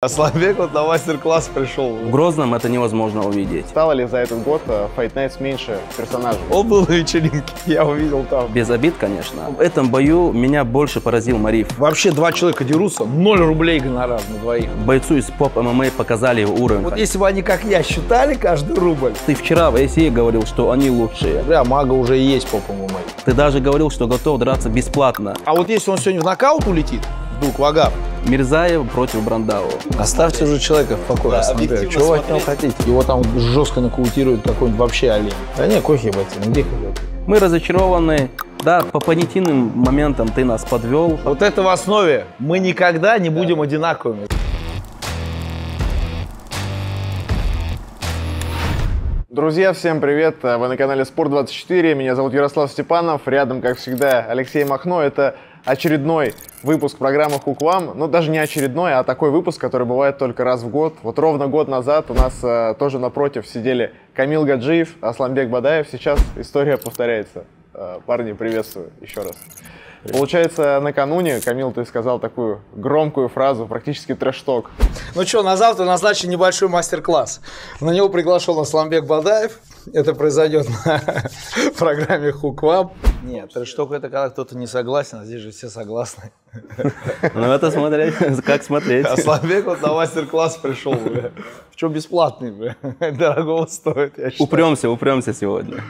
Асланбек вот на мастер-класс пришел. В Грозном это невозможно увидеть. Стало ли за этот год э, Fight Nights меньше персонажей? Он был на вечеринке, я увидел там. Без обид, конечно. В этом бою меня больше поразил Мариф. Вообще два человека дерутся, 0 рублей гонорар на двоих. Бойцу из поп ММА показали его уровень. Вот если бы они, как я, считали каждый рубль. Ты вчера в ACA говорил, что они лучшие. Бля, мага уже есть поп ММА. Ты даже говорил, что готов драться бесплатно. А вот если он сегодня в нокаут улетит, Дуквагар. Мирзаев против Брандау. Оставьте уже человека в покое, да, СНГ. Чего смотреть. от него хотите? Его там жестко нокаутирует какой-нибудь вообще олень. Да не, кофе, батя, ну где кохи? Мы разочарованы. Да, по понятийным моментам ты нас подвел. Вот это в основе. Мы никогда не да. будем одинаковыми. Друзья, всем привет! Вы на канале Спорт24, меня зовут Ярослав Степанов, рядом, как всегда, Алексей Махно, это очередной выпуск программы «Хук вам». Ну, даже не очередной, а такой выпуск, который бывает только раз в год. Вот ровно год назад у нас э, тоже напротив сидели Камил Гаджиев, Асламбек Бадаев. Сейчас история повторяется. Э, парни, приветствую еще раз. Привет. Получается, накануне, Камил, ты сказал такую громкую фразу, практически трэш-ток. Ну что, на завтра назначен небольшой мастер-класс. На него приглашен Асламбек Бадаев это произойдет на программе Хукваб. Нет, штука это когда кто-то не согласен, а здесь же все согласны. Ну это смотреть, как смотреть. А Славек вот на мастер-класс пришел, бля. чем бесплатный, бля. Дорогого стоит, я Упремся, упремся сегодня.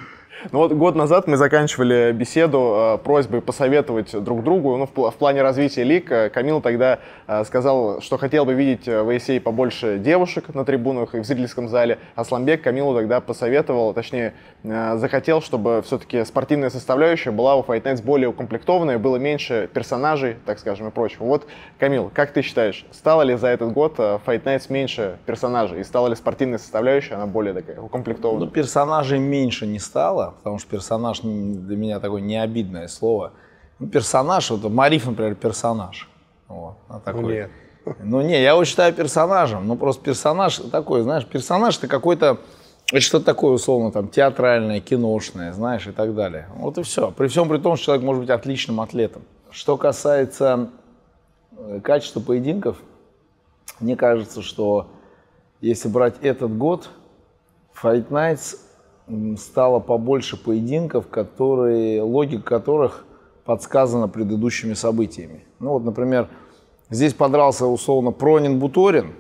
Ну вот год назад мы заканчивали беседу э, просьбой посоветовать друг другу, ну, в, в плане развития лиг. Э, Камил тогда э, сказал, что хотел бы видеть э, в ESA побольше девушек на трибунах и в зрительском зале. Асламбек Камилу тогда посоветовал, точнее, э, захотел, чтобы все-таки спортивная составляющая была у Fight Nights более укомплектованная, было меньше персонажей, так скажем, и прочего. Вот, Камил, как ты считаешь, стало ли за этот год э, Fight Nights меньше персонажей и стала ли спортивная составляющая, она более такая укомплектованная? Ну, персонажей меньше не стало, потому что персонаж для меня такое необидное слово. Ну, персонаж, вот Мариф, например, персонаж. Вот, а такой. Нет. Ну не, я его считаю персонажем, но просто персонаж такой, знаешь, персонаж это какой-то, это что-то такое условно там театральное, киношное, знаешь, и так далее. Вот и все. При всем при том, что человек может быть отличным атлетом. Что касается э, качества поединков, мне кажется, что если брать этот год, Fight Nights стало побольше поединков, которые, логика которых подсказана предыдущими событиями. Ну вот, например, здесь подрался условно Пронин-Буторин,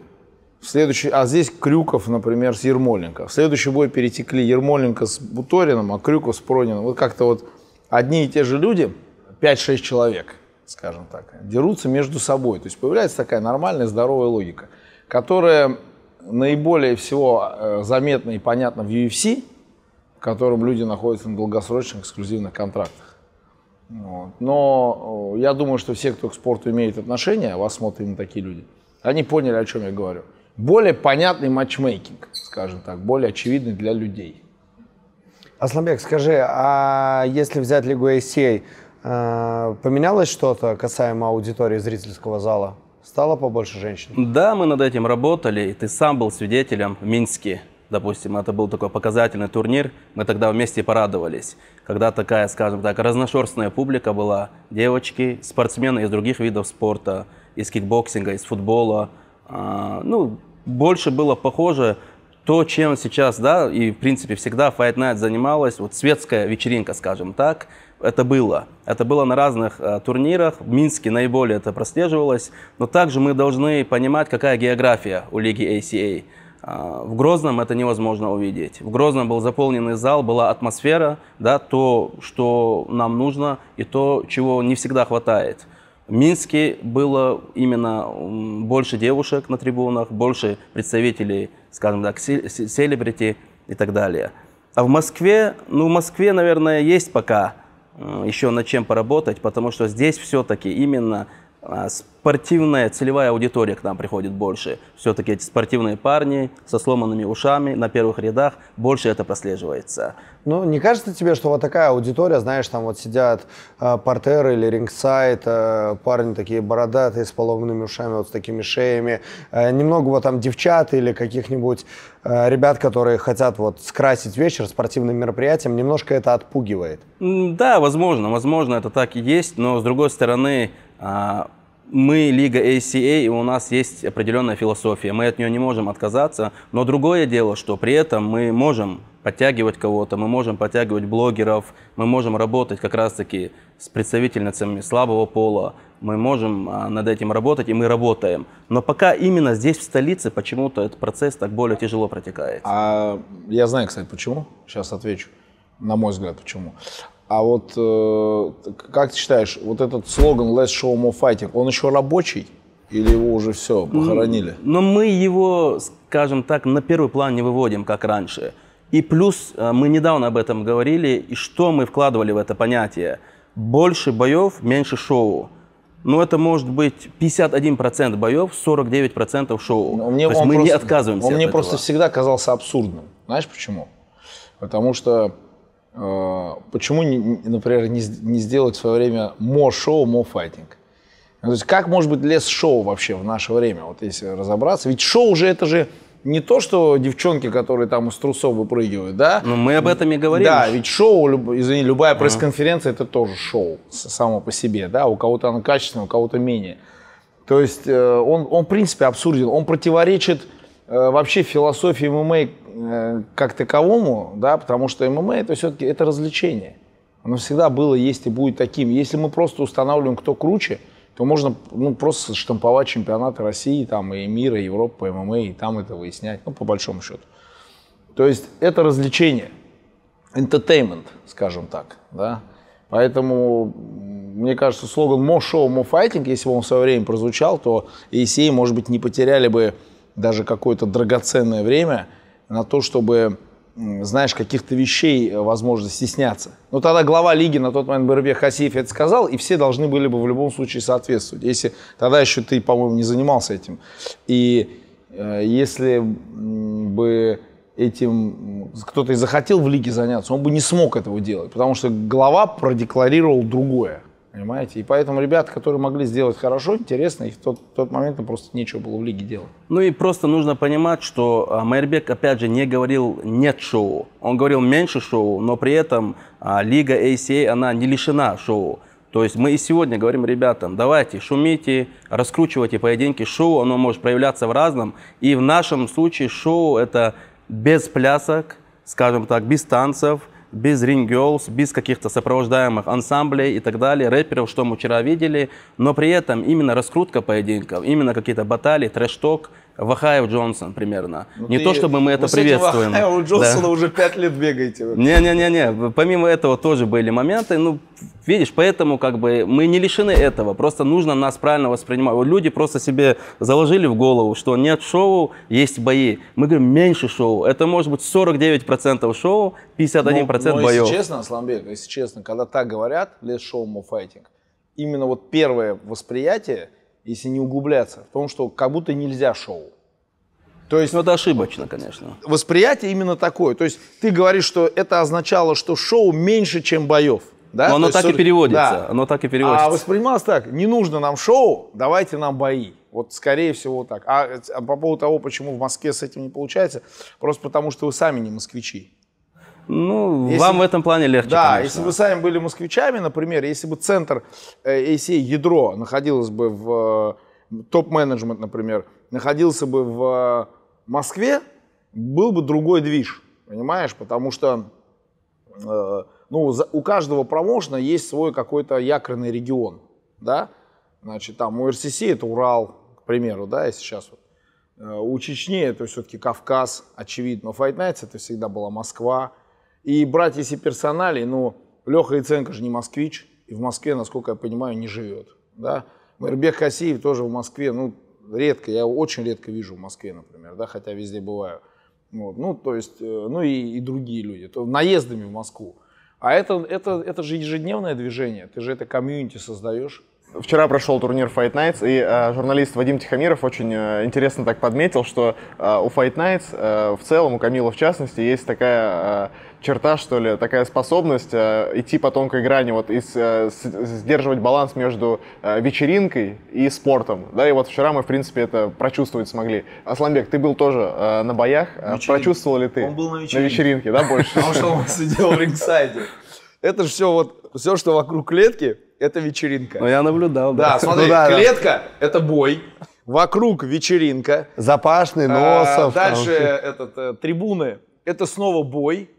следующий, а здесь Крюков, например, с Ермоленко. В следующий бой перетекли Ермоленко с Буторином, а Крюков с Пронином. Вот как-то вот одни и те же люди, 5-6 человек, скажем так, дерутся между собой. То есть появляется такая нормальная, здоровая логика, которая наиболее всего э, заметна и понятна в UFC – в котором люди находятся на долгосрочных эксклюзивных контрактах. Вот. Но э, я думаю, что все, кто к спорту имеет отношение, а вас смотрят именно такие люди, они поняли, о чем я говорю. Более понятный матчмейкинг, скажем так, более очевидный для людей. Асламбек, скажи, а если взять Лигу ACA, э, поменялось что-то касаемо аудитории зрительского зала? Стало побольше женщин? Да, мы над этим работали, и ты сам был свидетелем в Минске допустим, это был такой показательный турнир, мы тогда вместе порадовались, когда такая, скажем так, разношерстная публика была, девочки, спортсмены из других видов спорта, из кикбоксинга, из футбола, а, ну, больше было похоже то, чем сейчас, да, и, в принципе, всегда Fight Night занималась, вот светская вечеринка, скажем так, это было. Это было на разных э, турнирах, в Минске наиболее это прослеживалось, но также мы должны понимать, какая география у лиги ACA. А, в Грозном это невозможно увидеть. В Грозном был заполненный зал, была атмосфера, да, то, что нам нужно, и то, чего не всегда хватает. В Минске было именно больше девушек на трибунах, больше представителей, скажем так, селебрити и так далее. А в Москве, ну, в Москве, наверное, есть пока э, еще над чем поработать, потому что здесь все-таки именно а, спортивная целевая аудитория к нам приходит больше. Все-таки эти спортивные парни со сломанными ушами на первых рядах, больше это прослеживается. Ну, не кажется тебе, что вот такая аудитория, знаешь, там вот сидят э, портеры или рингсайд, э, парни такие бородатые с поломанными ушами, вот с такими шеями, э, немного вот там девчат или каких-нибудь э, ребят, которые хотят вот скрасить вечер спортивным мероприятием, немножко это отпугивает? Да, возможно, возможно, это так и есть, но с другой стороны, а, мы лига ACA, и у нас есть определенная философия. Мы от нее не можем отказаться. Но другое дело, что при этом мы можем подтягивать кого-то, мы можем подтягивать блогеров, мы можем работать как раз-таки с представительницами слабого пола, мы можем а, над этим работать, и мы работаем. Но пока именно здесь, в столице, почему-то этот процесс так более тяжело протекает. А я знаю, кстати, почему. Сейчас отвечу. На мой взгляд, почему. А вот э, как ты считаешь, вот этот слоган «Less show, more fighting», он еще рабочий? Или его уже все, похоронили? Но, ну, но мы его, скажем так, на первый план не выводим, как раньше. И плюс, э, мы недавно об этом говорили, и что мы вкладывали в это понятие. Больше боев, меньше шоу. Ну, это может быть 51% боев, 49% шоу. Но мне, То есть мы просто, не отказываемся он от мне этого. просто всегда казался абсурдным. Знаешь почему? Потому что а, почему, например, не, сделать в свое время more show, more fighting? Ну, то есть как может быть лес шоу вообще в наше время, вот если разобраться? Ведь шоу уже это же не то, что девчонки, которые там из трусов выпрыгивают, да? Ну мы об этом и говорим. Да, ведь шоу, извини, любая пресс-конференция это тоже шоу само по себе, да? У кого-то оно качественное, у кого-то менее. То есть э, он, он в принципе абсурден, он противоречит Э, вообще философии ММА э, как таковому, да, потому что ММА это все-таки это развлечение. Оно всегда было, есть и будет таким. Если мы просто устанавливаем, кто круче, то можно ну, просто штамповать чемпионаты России, там, и мира, и Европы, и ММА, и там это выяснять, ну, по большому счету. То есть это развлечение, entertainment, скажем так, да. Поэтому, мне кажется, слоган «More show, more fighting», если бы он в свое время прозвучал, то ACA, может быть, не потеряли бы даже какое-то драгоценное время на то, чтобы, знаешь, каких-то вещей, э, возможно, стесняться. Но тогда глава лиги на тот момент БРБ Хасиев это сказал, и все должны были бы в любом случае соответствовать. Если тогда еще ты, по-моему, не занимался этим. И э, если бы этим кто-то и захотел в лиге заняться, он бы не смог этого делать, потому что глава продекларировал другое. Понимаете? И поэтому ребята, которые могли сделать хорошо, интересно, их в тот, в тот момент им просто нечего было в лиге делать. Ну и просто нужно понимать, что а, Майербек, опять же, не говорил «нет шоу». Он говорил «меньше шоу», но при этом а, лига ACA, она не лишена шоу. То есть мы и сегодня говорим ребятам, давайте, шумите, раскручивайте поединки. Шоу, оно может проявляться в разном. И в нашем случае шоу – это без плясок, скажем так, без танцев – без рингерлс, без каких-то сопровождаемых ансамблей и так далее, рэперов, что мы вчера видели, но при этом именно раскрутка поединков, именно какие-то баталии, трэш-ток – Вахаев Джонсон примерно. Ну, не ты, то, чтобы мы это вы приветствуем. Вахаеву Джонсона да. уже пять лет бегаете. Не-не-не-не, помимо этого тоже были моменты. Ну, видишь, поэтому как бы мы не лишены этого. Просто нужно нас правильно воспринимать. люди просто себе заложили в голову, что нет шоу, есть бои. Мы говорим, меньше шоу. Это может быть 49% шоу, 51% но, ну, ну, процент боев. если честно, Асламбек, если честно, когда так говорят, лес шоу, му файтинг, именно вот первое восприятие – если не углубляться, в том, что как будто нельзя шоу. То есть, ну, это ошибочно, конечно. Восприятие именно такое. То есть ты говоришь, что это означало, что шоу меньше, чем боев. Да? Но оно То так и переводится. Да. Оно так и переводится. А воспринималось так, не нужно нам шоу, давайте нам бои. Вот, скорее всего, так. А, а по поводу того, почему в Москве с этим не получается, просто потому, что вы сами не москвичи. Ну, если, вам в этом плане легче, Да, конечно. если вы сами были москвичами, например, если бы центр ACA э, ядро находилось бы в э, топ-менеджмент, например, находился бы в э, Москве, был бы другой движ, понимаешь? Потому что ну, у каждого промоушена есть свой какой-то якорный регион, да? Значит, там у РСС это Урал, к примеру, да, если сейчас вот. у Чечни это все-таки Кавказ, очевидно. У Fight Nights это всегда была Москва. И брать, если персонали, ну, Леха Иценко же не москвич, и в Москве, насколько я понимаю, не живет. Да? Мэрбек Хасиев тоже в Москве, ну, редко, я очень редко вижу в Москве, например, да, хотя везде бываю. Вот, ну, то есть, э, ну и, и другие люди, то, наездами в Москву. А это, это, это же ежедневное движение, ты же это комьюнити создаешь. Вчера прошел турнир Fight Nights, и э, журналист Вадим Тихомиров очень э, интересно так подметил, что э, у Fight Nights э, в целом, у Камила в частности, есть такая... Э, черта, что ли, такая способность э, идти по тонкой грани, вот и э, сдерживать баланс между э, вечеринкой и спортом, да, и вот вчера мы, в принципе, это прочувствовать смогли. Асланбек, ты был тоже э, на боях, э, Вечеринка. прочувствовал ли ты? Он был на вечеринке. На вечеринке, да, больше? Потому что он сидел в рингсайде. Это же все вот, все, что вокруг клетки, это вечеринка. Ну, я наблюдал, да. Да, смотри, ну клетка — это бой, вокруг вечеринка. Запашный, а носов. А, дальше этот, э, трибуны. Это снова бой.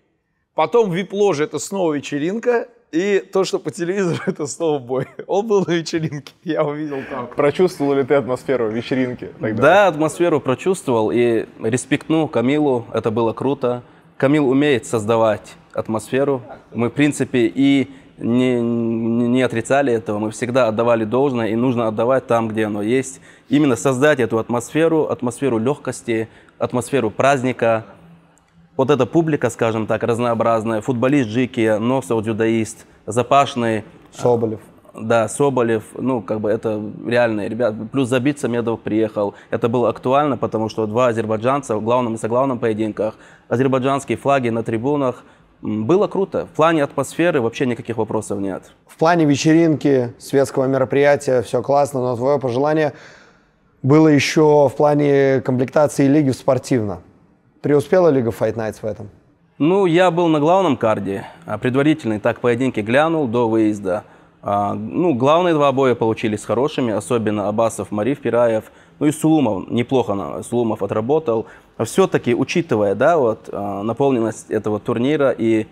Потом вип-ложа – это снова вечеринка, и то, что по телевизору, это снова бой. Он был на вечеринке, я увидел там. Прочувствовал ли ты атмосферу вечеринки тогда? Да, атмосферу прочувствовал, и респектну Камилу, это было круто. Камил умеет создавать атмосферу. Мы, в принципе, и не, не отрицали этого, мы всегда отдавали должное, и нужно отдавать там, где оно есть. Именно создать эту атмосферу, атмосферу легкости, атмосферу праздника, вот эта публика, скажем так, разнообразная, футболист Жики, Носов, дюдаист, Запашный. Соболев. А, да, Соболев, ну, как бы это реальные ребята. Плюс Забит Самедов приехал. Это было актуально, потому что два азербайджанца в главном и соглавном поединках, азербайджанские флаги на трибунах. Было круто. В плане атмосферы вообще никаких вопросов нет. В плане вечеринки, светского мероприятия, все классно, но твое пожелание было еще в плане комплектации лиги спортивно. Преуспела Лига Fight Nights в этом? Ну, я был на главном карде, а предварительный так поединки глянул до выезда. А, ну, главные два боя получились хорошими, особенно Абасов, Мариф Пираев, ну и Сулумов, неплохо Сулумов отработал. А все-таки, учитывая, да, вот а, наполненность этого турнира и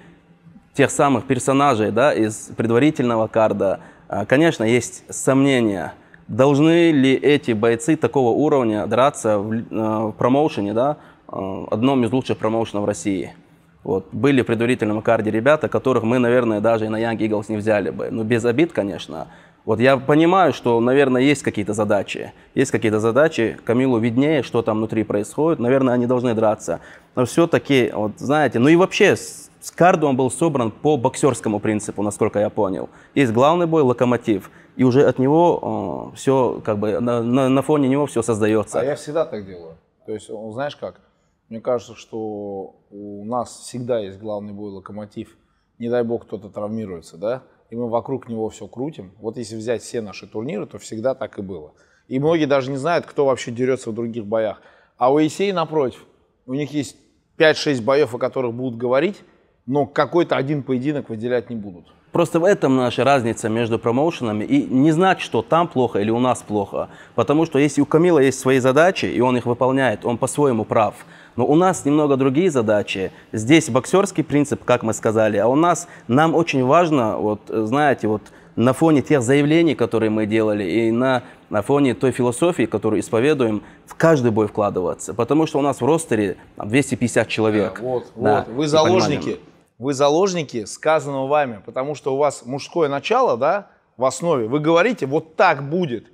тех самых персонажей, да, из предварительного карда, а, конечно, есть сомнения, должны ли эти бойцы такого уровня драться в, в промоушене, да, Э, одном из лучших промоушенов России. Вот. Были в предварительном карде ребята, которых мы, наверное, даже и на Young Eagles не взяли бы. но ну, без обид, конечно. Вот я понимаю, что, наверное, есть какие-то задачи. Есть какие-то задачи, Камилу виднее, что там внутри происходит. Наверное, они должны драться. Но все-таки, вот, знаете, ну и вообще с, с карду он был собран по боксерскому принципу, насколько я понял. Есть главный бой, локомотив. И уже от него э, все, как бы, на, на, на фоне него все создается. А я всегда так делаю. То есть, знаешь как, мне кажется, что у нас всегда есть главный бой локомотив. Не дай бог кто-то травмируется, да? И мы вокруг него все крутим. Вот если взять все наши турниры, то всегда так и было. И многие даже не знают, кто вообще дерется в других боях. А у Есей напротив. У них есть 5-6 боев, о которых будут говорить, но какой-то один поединок выделять не будут. Просто в этом наша разница между промоушенами. И не знать, что там плохо или у нас плохо. Потому что если у Камила есть свои задачи, и он их выполняет, он по-своему прав. Но у нас немного другие задачи. Здесь боксерский принцип, как мы сказали, а у нас, нам очень важно, вот знаете, вот на фоне тех заявлений, которые мы делали, и на, на фоне той философии, которую исповедуем, в каждый бой вкладываться. Потому что у нас в ростере 250 человек. А, вот, да, вот. Вы заложники. Понимаем. Вы заложники сказанного вами, потому что у вас мужское начало, да, в основе. Вы говорите, вот так будет.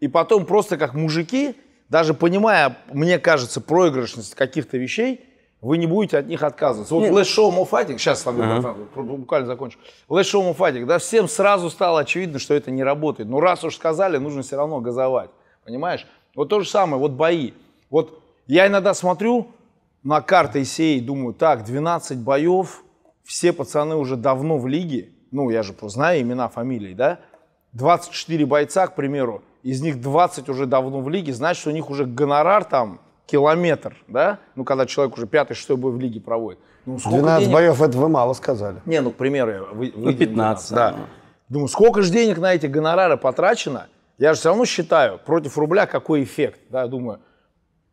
И потом просто как мужики даже понимая, мне кажется, проигрышность каких-то вещей, вы не будете от них отказываться. Вот Last Show Mofatic, сейчас с вами uh-huh. буквально закончу. Last Show Mofatic, да, всем сразу стало очевидно, что это не работает. Но ну, раз уж сказали, нужно все равно газовать. Понимаешь? Вот то же самое, вот бои. Вот я иногда смотрю на карты ICA и думаю, так, 12 боев, все пацаны уже давно в лиге, ну, я же знаю имена, фамилии, да? 24 бойца, к примеру, из них 20 уже давно в лиге, значит, у них уже гонорар там километр, да? Ну, когда человек уже пятый, шестой бой в лиге проводит. Ну, 12 денег? боев, это вы мало сказали. Не, ну, к примеру, вы, вы ну, 15. да. да. Ну. Думаю, сколько же денег на эти гонорары потрачено? Я же все равно считаю, против рубля какой эффект, да? я Думаю,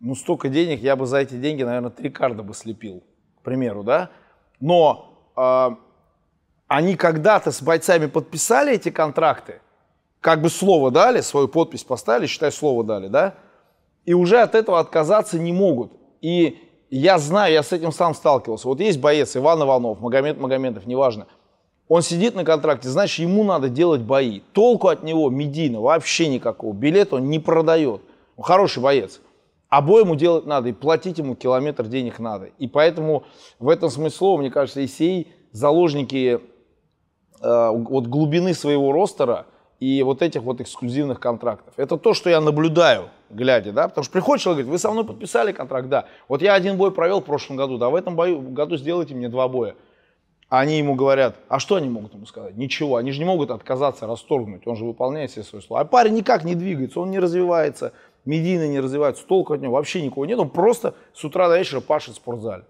ну, столько денег, я бы за эти деньги, наверное, три карда бы слепил, к примеру, да? Но э, они когда-то с бойцами подписали эти контракты, как бы слово дали, свою подпись поставили, считай, слово дали, да, и уже от этого отказаться не могут. И я знаю, я с этим сам сталкивался. Вот есть боец Иван Иванов, Магомед Магомедов, неважно. Он сидит на контракте, значит, ему надо делать бои. Толку от него медийно вообще никакого. Билет он не продает. Он хороший боец. А бой ему делать надо, и платить ему километр денег надо. И поэтому в этом смысле, мне кажется, ИСИ заложники э, вот глубины своего ростера – и вот этих вот эксклюзивных контрактов. Это то, что я наблюдаю, глядя, да, потому что приходит человек, говорит, вы со мной подписали контракт, да, вот я один бой провел в прошлом году, да, в этом бою, году сделайте мне два боя. А они ему говорят, а что они могут ему сказать? Ничего, они же не могут отказаться, расторгнуть, он же выполняет все свои слова. А парень никак не двигается, он не развивается, медийно не развивается, толку от него вообще никого нет, он просто с утра до вечера пашет в спортзале.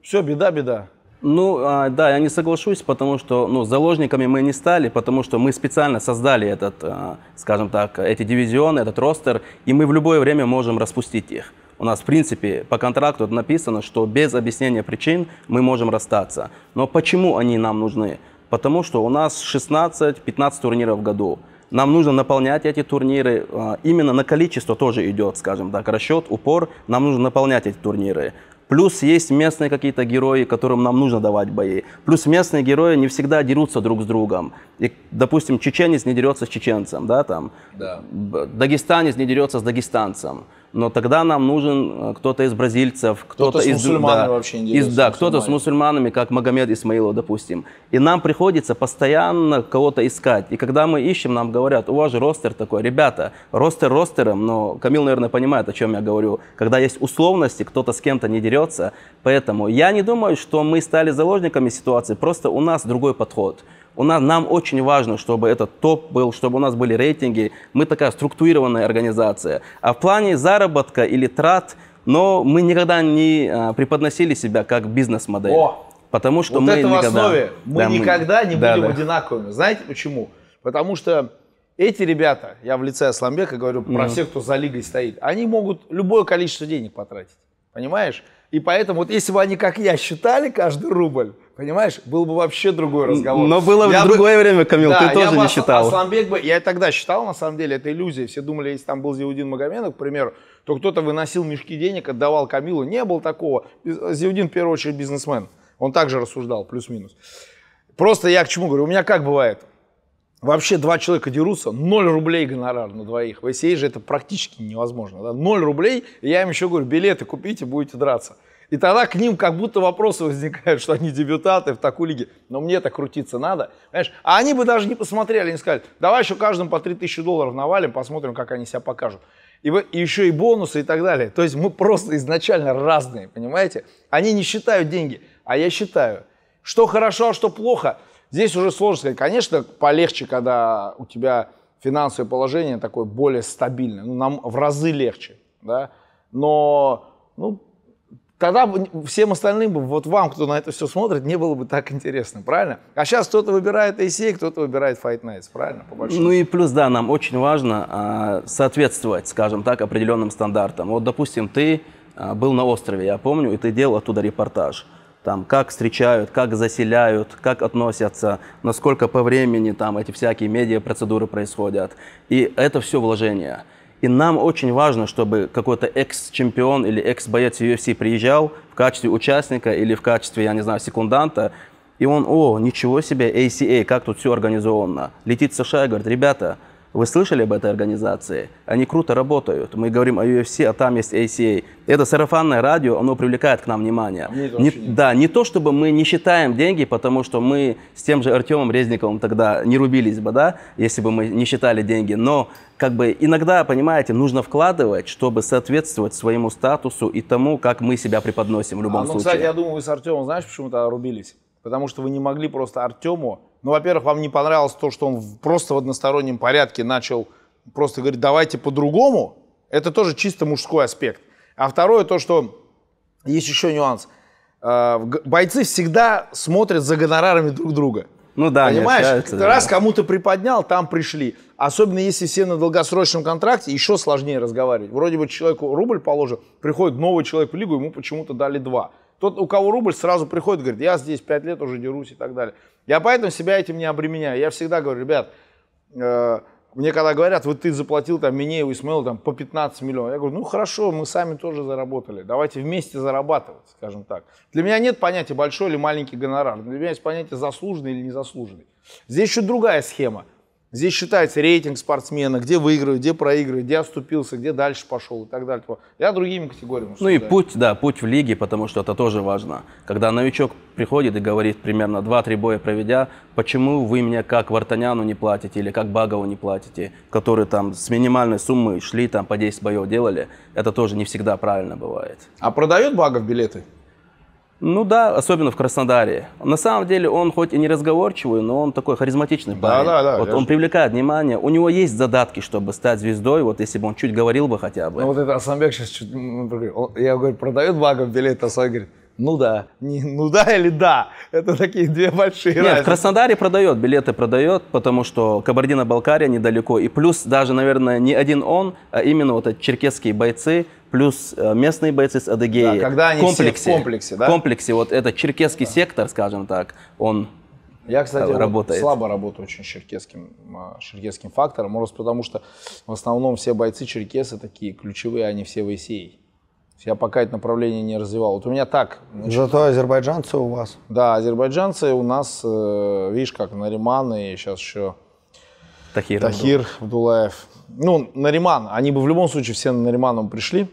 Все, беда, беда. Ну, а, да, я не соглашусь, потому что ну, заложниками мы не стали, потому что мы специально создали этот, а, скажем так, эти дивизионы, этот ростер, и мы в любое время можем распустить их. У нас, в принципе, по контракту написано, что без объяснения причин мы можем расстаться. Но почему они нам нужны? Потому что у нас 16-15 турниров в году. Нам нужно наполнять эти турниры. А, именно на количество тоже идет, скажем так, расчет, упор. Нам нужно наполнять эти турниры. Плюс есть местные какие-то герои, которым нам нужно давать бои. Плюс местные герои не всегда дерутся друг с другом. И, допустим, чеченец не дерется с чеченцем, да, там. Да. Дагестанец не дерется с дагестанцем но тогда нам нужен э, кто-то из бразильцев, кто-то, кто из мусульманами да, вообще из, да, кто-то с мусульманами, как Магомед Исмаилов, допустим. И нам приходится постоянно кого-то искать. И когда мы ищем, нам говорят, у вас же ростер такой, ребята, ростер ростером, но Камил, наверное, понимает, о чем я говорю. Когда есть условности, кто-то с кем-то не дерется, поэтому я не думаю, что мы стали заложниками ситуации, просто у нас другой подход. У нас, нам очень важно, чтобы этот топ был, чтобы у нас были рейтинги. Мы такая структурированная организация. А в плане заработка или трат, но мы никогда не а, преподносили себя как бизнес-модель. О! Потому что вот мы это никогда... в основе. Мы да, никогда мы... не да, будем да. одинаковыми. Знаете почему? Потому что эти ребята, я в лице Асламбека говорю про mm-hmm. всех, кто за лигой стоит, они могут любое количество денег потратить. Понимаешь? И поэтому, вот если бы они, как я, считали каждый рубль, понимаешь, был бы вообще другой разговор. Но было я в другое бы... время, Камил, да, ты тоже не бы, считал. Асланбек бы, я тогда считал, на самом деле, это иллюзия. Все думали, если там был Зиудин Магомедов, к примеру, то кто-то выносил мешки денег, отдавал Камилу. Не было такого. Зиудин, в первую очередь, бизнесмен. Он также рассуждал, плюс-минус. Просто я к чему говорю, у меня как бывает? Вообще два человека дерутся, 0 рублей гонорар на двоих. В ICA же это практически невозможно. Да? 0 рублей, и я им еще говорю, билеты купите, будете драться. И тогда к ним как будто вопросы возникают, что они дебютаты в такой лиге. Но мне-то крутиться надо. Понимаешь? А они бы даже не посмотрели, не сказали, давай еще каждому по 3000 долларов навалим, посмотрим, как они себя покажут. И, вы, и еще и бонусы и так далее. То есть мы просто изначально разные, понимаете? Они не считают деньги, а я считаю. Что хорошо, а что плохо – Здесь уже сложно сказать. Конечно, полегче, когда у тебя финансовое положение такое более стабильное. Ну, нам в разы легче, да. Но, ну, тогда всем остальным, бы, вот вам, кто на это все смотрит, не было бы так интересно, правильно? А сейчас кто-то выбирает ACA, кто-то выбирает Fight Nights, правильно? По ну и плюс, да, нам очень важно э, соответствовать, скажем так, определенным стандартам. Вот, допустим, ты э, был на острове, я помню, и ты делал оттуда репортаж там, как встречают, как заселяют, как относятся, насколько по времени там эти всякие медиа процедуры происходят. И это все вложение. И нам очень важно, чтобы какой-то экс-чемпион или экс-боец UFC приезжал в качестве участника или в качестве, я не знаю, секунданта, и он, о, ничего себе, ACA, как тут все организовано. Летит в США и говорит, ребята, вы слышали об этой организации? Они круто работают. Мы говорим о UFC, а там есть ACA. Это сарафанное радио, оно привлекает к нам внимание. Не, не, да, не то, чтобы мы не считаем деньги, потому что мы с тем же Артемом Резниковым тогда не рубились бы, да, если бы мы не считали деньги. Но как бы иногда, понимаете, нужно вкладывать, чтобы соответствовать своему статусу и тому, как мы себя преподносим в любом а, ну, случае. Кстати, я думаю, вы с Артемом, знаешь, почему тогда рубились? потому что вы не могли просто Артему... Ну, во-первых, вам не понравилось то, что он просто в одностороннем порядке начал просто говорить, давайте по-другому. Это тоже чисто мужской аспект. А второе, то, что есть еще нюанс. Э, бойцы всегда смотрят за гонорарами друг друга. Ну да, понимаешь, нет, раз да. кому-то приподнял, там пришли. Особенно если все на долгосрочном контракте, еще сложнее разговаривать. Вроде бы человеку рубль положил, приходит новый человек в лигу, ему почему-то дали два. Тот, у кого рубль, сразу приходит, говорит, я здесь 5 лет уже дерусь и так далее. Я поэтому себя этим не обременяю. Я всегда говорю, ребят, э, мне когда говорят, вот ты заплатил там Минееву, Исмаилу там по 15 миллионов, я говорю, ну хорошо, мы сами тоже заработали, давайте вместе зарабатывать, скажем так. Для меня нет понятия большой или маленький гонорар, для меня есть понятие заслуженный или незаслуженный. Здесь еще другая схема. Здесь считается рейтинг спортсмена, где выигрывает, где проигрывает, где оступился, где дальше пошел и так далее. Я другими категориями Ну и путь, да, путь в лиге, потому что это тоже важно. Когда новичок приходит и говорит, примерно 2-3 боя проведя, почему вы мне как Вартаняну не платите или как Багову не платите, которые там с минимальной суммы шли, там по 10 боев делали, это тоже не всегда правильно бывает. А продает Багов билеты? Ну да, особенно в Краснодаре. На самом деле он хоть и не разговорчивый, но он такой харизматичный парень. Да, да, да. Вот он же... привлекает внимание. У него есть задатки, чтобы стать звездой, вот если бы он чуть говорил бы хотя бы. Ну вот это Асамбек сейчас чуть... Я говорю, продает багов билет, а Асамбек говорит, ну да. Не, ну да или да. Это такие две большие Нет, разницы. в Краснодаре продает, билеты продает, потому что Кабардино-Балкария недалеко. И плюс даже, наверное, не один он, а именно вот эти черкесские бойцы плюс э, местные бойцы с Адыгеи. Да, когда они комплексе, все в комплексе, да? В комплексе, вот это черкесский да. сектор, скажем так, он я, кстати, э, работает. Вот слабо работаю очень с черкесским, э, черкесским фактором, может потому что в основном все бойцы черкесы такие ключевые, они а все в ИСИ. Я пока это направление не развивал. Вот у меня так. Значит, Зато азербайджанцы у вас. Да, азербайджанцы у нас, видишь, как Нариман и сейчас еще Тахир, Тахир Абдулаев. Ну, Нариман, они бы в любом случае все на Нариманом пришли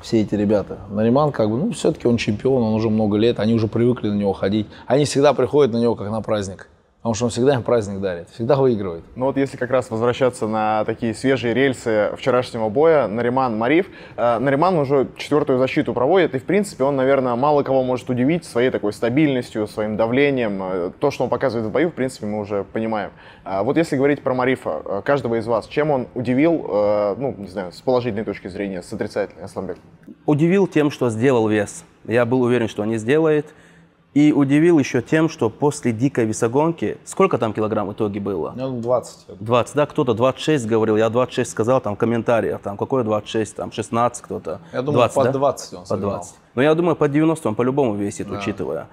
все эти ребята. Нариман как бы, ну, все-таки он чемпион, он уже много лет, они уже привыкли на него ходить. Они всегда приходят на него как на праздник потому что он всегда им праздник дарит, всегда выигрывает. Ну вот если как раз возвращаться на такие свежие рельсы вчерашнего боя, Нариман Мариф, э, Нариман уже четвертую защиту проводит, и в принципе он, наверное, мало кого может удивить своей такой стабильностью, своим давлением. Э, то, что он показывает в бою, в принципе, мы уже понимаем. А вот если говорить про Марифа, э, каждого из вас, чем он удивил, э, ну, не знаю, с положительной точки зрения, с отрицательной, Асламбек? Удивил тем, что сделал вес. Я был уверен, что он не сделает. И удивил еще тем, что после дикой весогонки, сколько там килограмм в итоге было? Ну, 20. 20, да, кто-то 26 говорил, я 26 сказал, там, в комментариях, там, какое 26, там, 16 кто-то. Я думаю, 20, по да? он сказал. 20. Но я думаю, по 90 он по-любому весит, да. учитывая.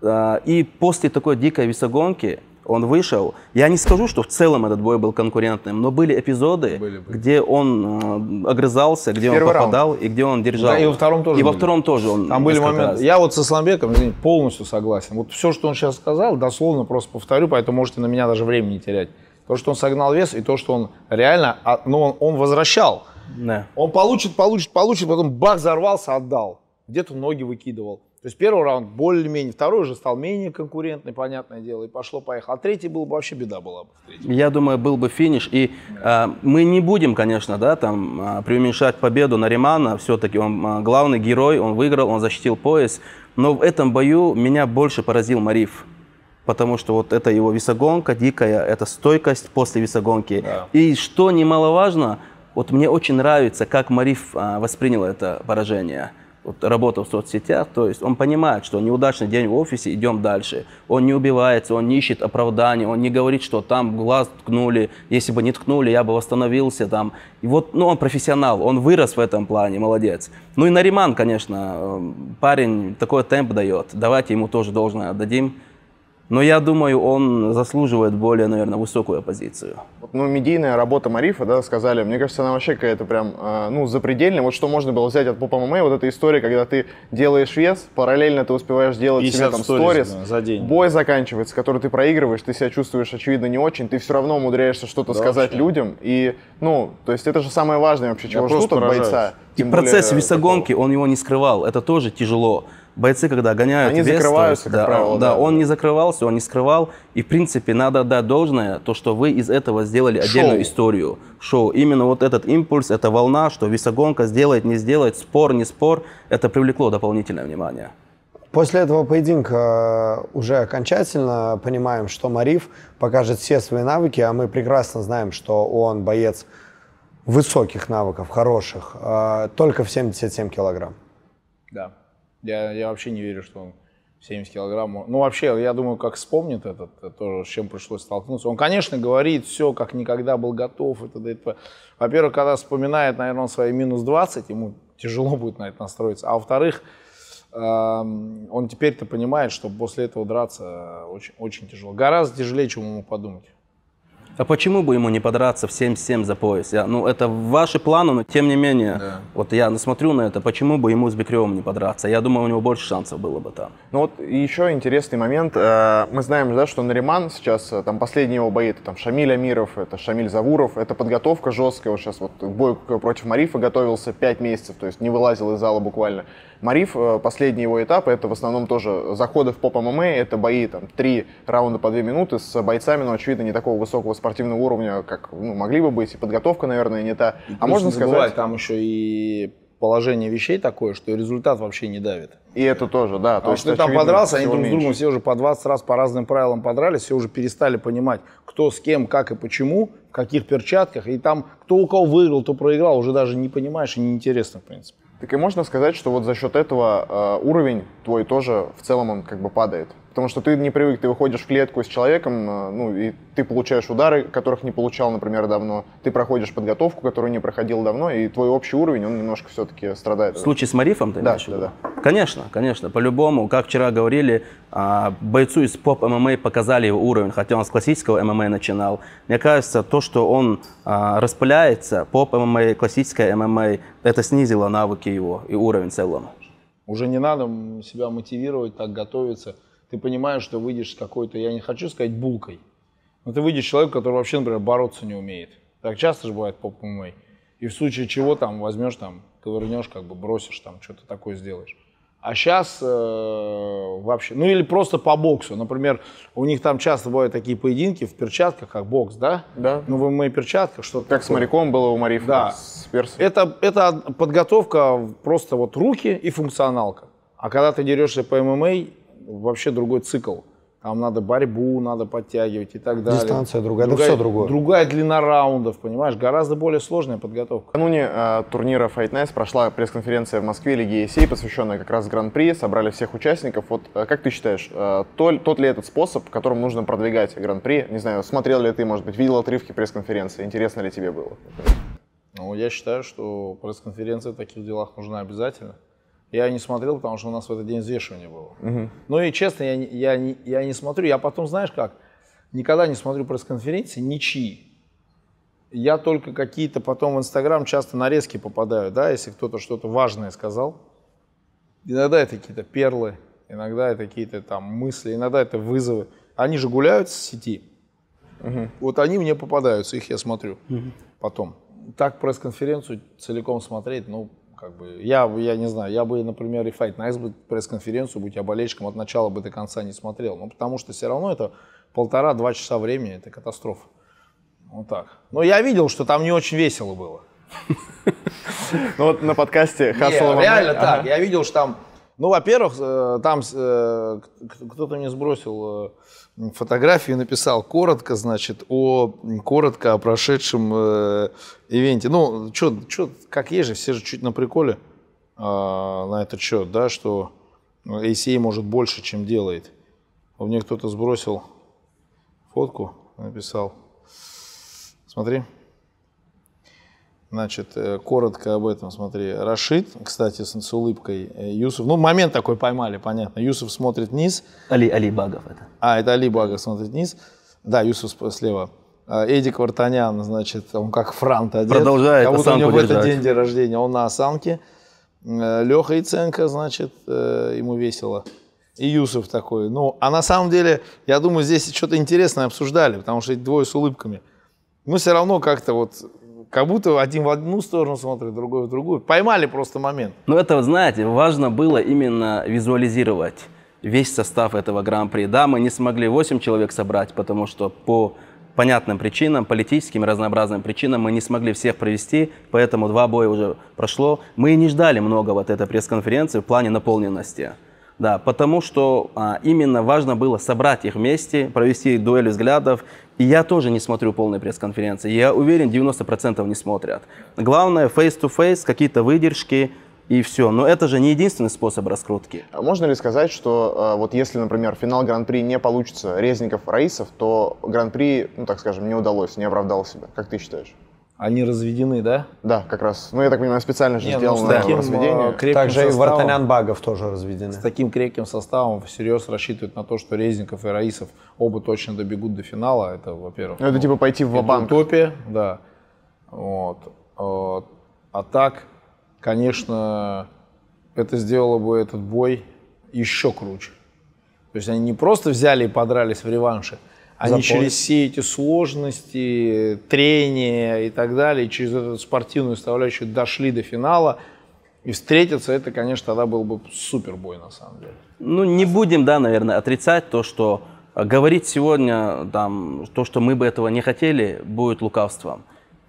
А, и после такой дикой весогонки он вышел. Я не скажу, что в целом этот бой был конкурентным, но были эпизоды, были, были. где он э, огрызался, где Первый он попадал раунд. и где он держал. Да, и во втором тоже. И были. во втором тоже он. Там были моменты. Раз. Я вот со Сламбеком полностью согласен. Вот все, что он сейчас сказал, дословно просто повторю, поэтому можете на меня даже времени не терять. То, что он согнал вес, и то, что он реально, а, ну, он, он возвращал. Да. Он получит, получит, получит, потом бах, взорвался, отдал. Где-то ноги выкидывал. То есть первый раунд более-менее, второй уже стал менее конкурентный, понятное дело, и пошло-поехало. А третий был бы вообще беда была бы. Я думаю, был бы финиш. И э, мы не будем, конечно, да, там а, преуменьшать победу Наримана. Все-таки он а, главный герой, он выиграл, он защитил пояс. Но в этом бою меня больше поразил Мариф. Потому что вот это его весогонка дикая, это стойкость после весогонки. Да. И что немаловажно, вот мне очень нравится, как Мариф воспринял это поражение вот, работал в соцсетях, то есть он понимает, что неудачный день в офисе, идем дальше. Он не убивается, он не ищет оправдания, он не говорит, что там глаз ткнули, если бы не ткнули, я бы восстановился там. И вот, ну, он профессионал, он вырос в этом плане, молодец. Ну и Нариман, конечно, эм, парень такой темп дает, давайте ему тоже должное отдадим. Но я думаю, он заслуживает более, наверное, высокую позицию. Ну, медийная работа Марифа, да, сказали, мне кажется, она вообще какая-то прям, э, ну, запредельная. Вот что можно было взять от Поп ММА, вот эта история, когда ты делаешь вес, параллельно ты успеваешь делать себе там сторис, да, за день. бой заканчивается, который ты проигрываешь, ты себя чувствуешь, очевидно, не очень, ты все равно умудряешься что-то да, сказать вообще. людям, и, ну, то есть это же самое важное вообще, чего Я ждут от бойца. И процесс более, весогонки, такого. он его не скрывал, это тоже тяжело бойцы, когда гоняют Они вес, закрываются, то, как да, правило. да, да, он не закрывался, он не скрывал. И, в принципе, надо отдать должное, то, что вы из этого сделали отдельную историю. Шоу. Именно вот этот импульс, эта волна, что весогонка сделает, не сделает, спор, не спор, это привлекло дополнительное внимание. После этого поединка э, уже окончательно понимаем, что Мариф покажет все свои навыки, а мы прекрасно знаем, что он боец высоких навыков, хороших, э, только в 77 килограмм. Да. Я, я вообще не верю, что он 70 килограмм. Ну, вообще, я думаю, как вспомнит этот, э, тоже с чем пришлось столкнуться. Он, конечно, говорит все, как никогда был готов. И т.д. Во-первых, когда вспоминает, наверное, он свои минус 20, ему тяжело будет на это настроиться. А во-вторых, эм, он теперь-то понимает, что после этого драться э, очень, очень тяжело. Гораздо тяжелее, чем ему подумать. А почему бы ему не подраться в 7-7 за пояс? Я, ну, это ваши планы, но тем не менее, да. вот я смотрю на это, почему бы ему с Бекревым не подраться? Я думаю, у него больше шансов было бы там. Ну вот еще интересный момент. Э, мы знаем, да, что Нариман сейчас, э, там последние его бои, это там Шамиль Амиров, это Шамиль Завуров, это подготовка жесткая. Вот сейчас вот бой против Марифа готовился 5 месяцев, то есть не вылазил из зала буквально. Мариф, э, последний его этап, это в основном тоже заходы в поп-ММА, это бои там три раунда по две минуты с бойцами, но, очевидно, не такого высокого спортивного уровня, как ну, могли бы быть, и подготовка, наверное, не та. И а можно сказать... там еще и положение вещей такое, что результат вообще не давит. И это тоже, да. Потому то что а ты там подрался, они друг с другом все уже по 20 раз по разным правилам подрались, все уже перестали понимать, кто с кем, как и почему, в каких перчатках. И там кто у кого выиграл, кто проиграл, уже даже не понимаешь и неинтересно, в принципе. Так и можно сказать, что вот за счет этого э, уровень твой тоже в целом он как бы падает. Потому что ты не привык, ты выходишь в клетку с человеком, э, ну, и ты получаешь удары, которых не получал, например, давно. Ты проходишь подготовку, которую не проходил давно, и твой общий уровень, он немножко все-таки страдает. В случае с Марифом ты да, имеешь да, Да. Конечно, конечно, по-любому. Как вчера говорили, а, бойцу из поп-ММА показали его уровень, хотя он с классического ММА начинал. Мне кажется, то, что он а, распыляется, поп-ММА, классическая ММА, это снизило навыки его и уровень в целом. Уже не надо себя мотивировать, так готовиться – ты понимаешь, что выйдешь с какой-то, я не хочу сказать булкой, но ты выйдешь человек, который вообще, например, бороться не умеет. Так часто же бывает поп мой. И в случае чего там возьмешь, там, ковырнешь, как бы бросишь, там, что-то такое сделаешь. А сейчас э, вообще, ну или просто по боксу. Например, у них там часто бывают такие поединки в перчатках, как бокс, да? Да. Ну, в моих перчатках что-то. Как такое. с моряком было у Марифа, да. с персом. Это, это подготовка, а, просто вот руки и функционалка. А когда ты дерешься по ММА, вообще другой цикл. Там надо борьбу, надо подтягивать и так далее. Дистанция другая, другая да все другое. Другая длина раундов, понимаешь, гораздо более сложная подготовка. Накануне э, турнира Fight Nights прошла пресс-конференция в Москве Лиги ESA, посвященная как раз Гран-при, собрали всех участников. Вот э, как ты считаешь, э, а, то, тот ли этот способ, которым нужно продвигать Гран-при? Не знаю, смотрел ли ты, может быть, видел отрывки пресс-конференции, интересно ли тебе было? Ну, я считаю, что пресс-конференция в таких делах нужна обязательно. Я не смотрел, потому что у нас в этот день взвешивание было. Угу. Ну и честно, я, я, я, я не смотрю. Я потом, знаешь как, никогда не смотрю пресс-конференции, ничьи. Я только какие-то потом в Инстаграм часто нарезки попадаю, да, если кто-то что-то важное сказал. Иногда это какие-то перлы, иногда это какие-то там мысли, иногда это вызовы. Они же гуляют с сети. Угу. Вот они мне попадаются, их я смотрю угу. потом. Так пресс-конференцию целиком смотреть, ну, как бы, я, я не знаю, я бы, например, и Fight Nights бы пресс-конференцию, будь я болельщиком, от начала бы до конца не смотрел. Ну, потому что все равно это полтора-два часа времени, это катастрофа. Вот так. Но я видел, что там не очень весело было. Ну вот на подкасте Хасл Реально так. Я видел, что там... Ну, во-первых, э, там э, кто-то мне сбросил э, фотографию и написал коротко, значит, о, коротко о прошедшем э, ивенте. Ну, что, чё, как есть же, все же чуть на приколе э, на этот счет, да, что ACA ну, может больше, чем делает. У меня кто-то сбросил фотку, написал. Смотри. Значит, э, коротко об этом смотри. Рашид, кстати, с, с улыбкой. Э, Юсуф. Ну, момент такой поймали, понятно. Юсуф смотрит вниз. Али, Али Багов это. А, это Али Багов смотрит вниз. Да, Юсуф слева. А, Эдик Вартанян, значит, он как франт одет. Продолжает Как будто у него держать. в этот день день рождения. Он на осанке. Э, Леха Иценко, значит, ему весело. И Юсов такой. Ну, а на самом деле, я думаю, здесь что-то интересное обсуждали, потому что эти двое с улыбками. Но все равно как-то вот как будто один в одну сторону смотрит, другой в другую. Поймали просто момент. Но это, знаете, важно было именно визуализировать весь состав этого гран-при. Да, мы не смогли 8 человек собрать, потому что по понятным причинам, политическим разнообразным причинам мы не смогли всех провести, поэтому два боя уже прошло. Мы и не ждали много вот этой пресс-конференции в плане наполненности. Да, потому что а, именно важно было собрать их вместе, провести дуэль взглядов. И я тоже не смотрю полные пресс-конференции. Я уверен, 90% не смотрят. Главное, face-to-face, какие-то выдержки, и все. Но это же не единственный способ раскрутки. А можно ли сказать, что а, вот если, например, финал Гран-при не получится Резников-Раисов, то Гран-при, ну так скажем, не удалось, не оправдал себя? Как ты считаешь? Они разведены, да? Да, как раз. Ну, я так понимаю, специально же ну, сделано ну, таким, разведение. Э, Также составом, и Вартанян Багов тоже разведены. С таким крепким составом всерьез рассчитывают на то, что Резников и Раисов оба точно добегут до финала. Это, во-первых. Ну, это ну, типа пойти в банк утопия, да. Вот. Э, а так, конечно, это сделало бы этот бой еще круче. То есть они не просто взяли и подрались в реванше, они через все эти сложности, трения и так далее, через эту спортивную составляющую дошли до финала. И встретиться, это, конечно, тогда был бы супербой на самом деле. Ну, не будем, да, наверное, отрицать то, что э, говорить сегодня, там, то, что мы бы этого не хотели, будет лукавством.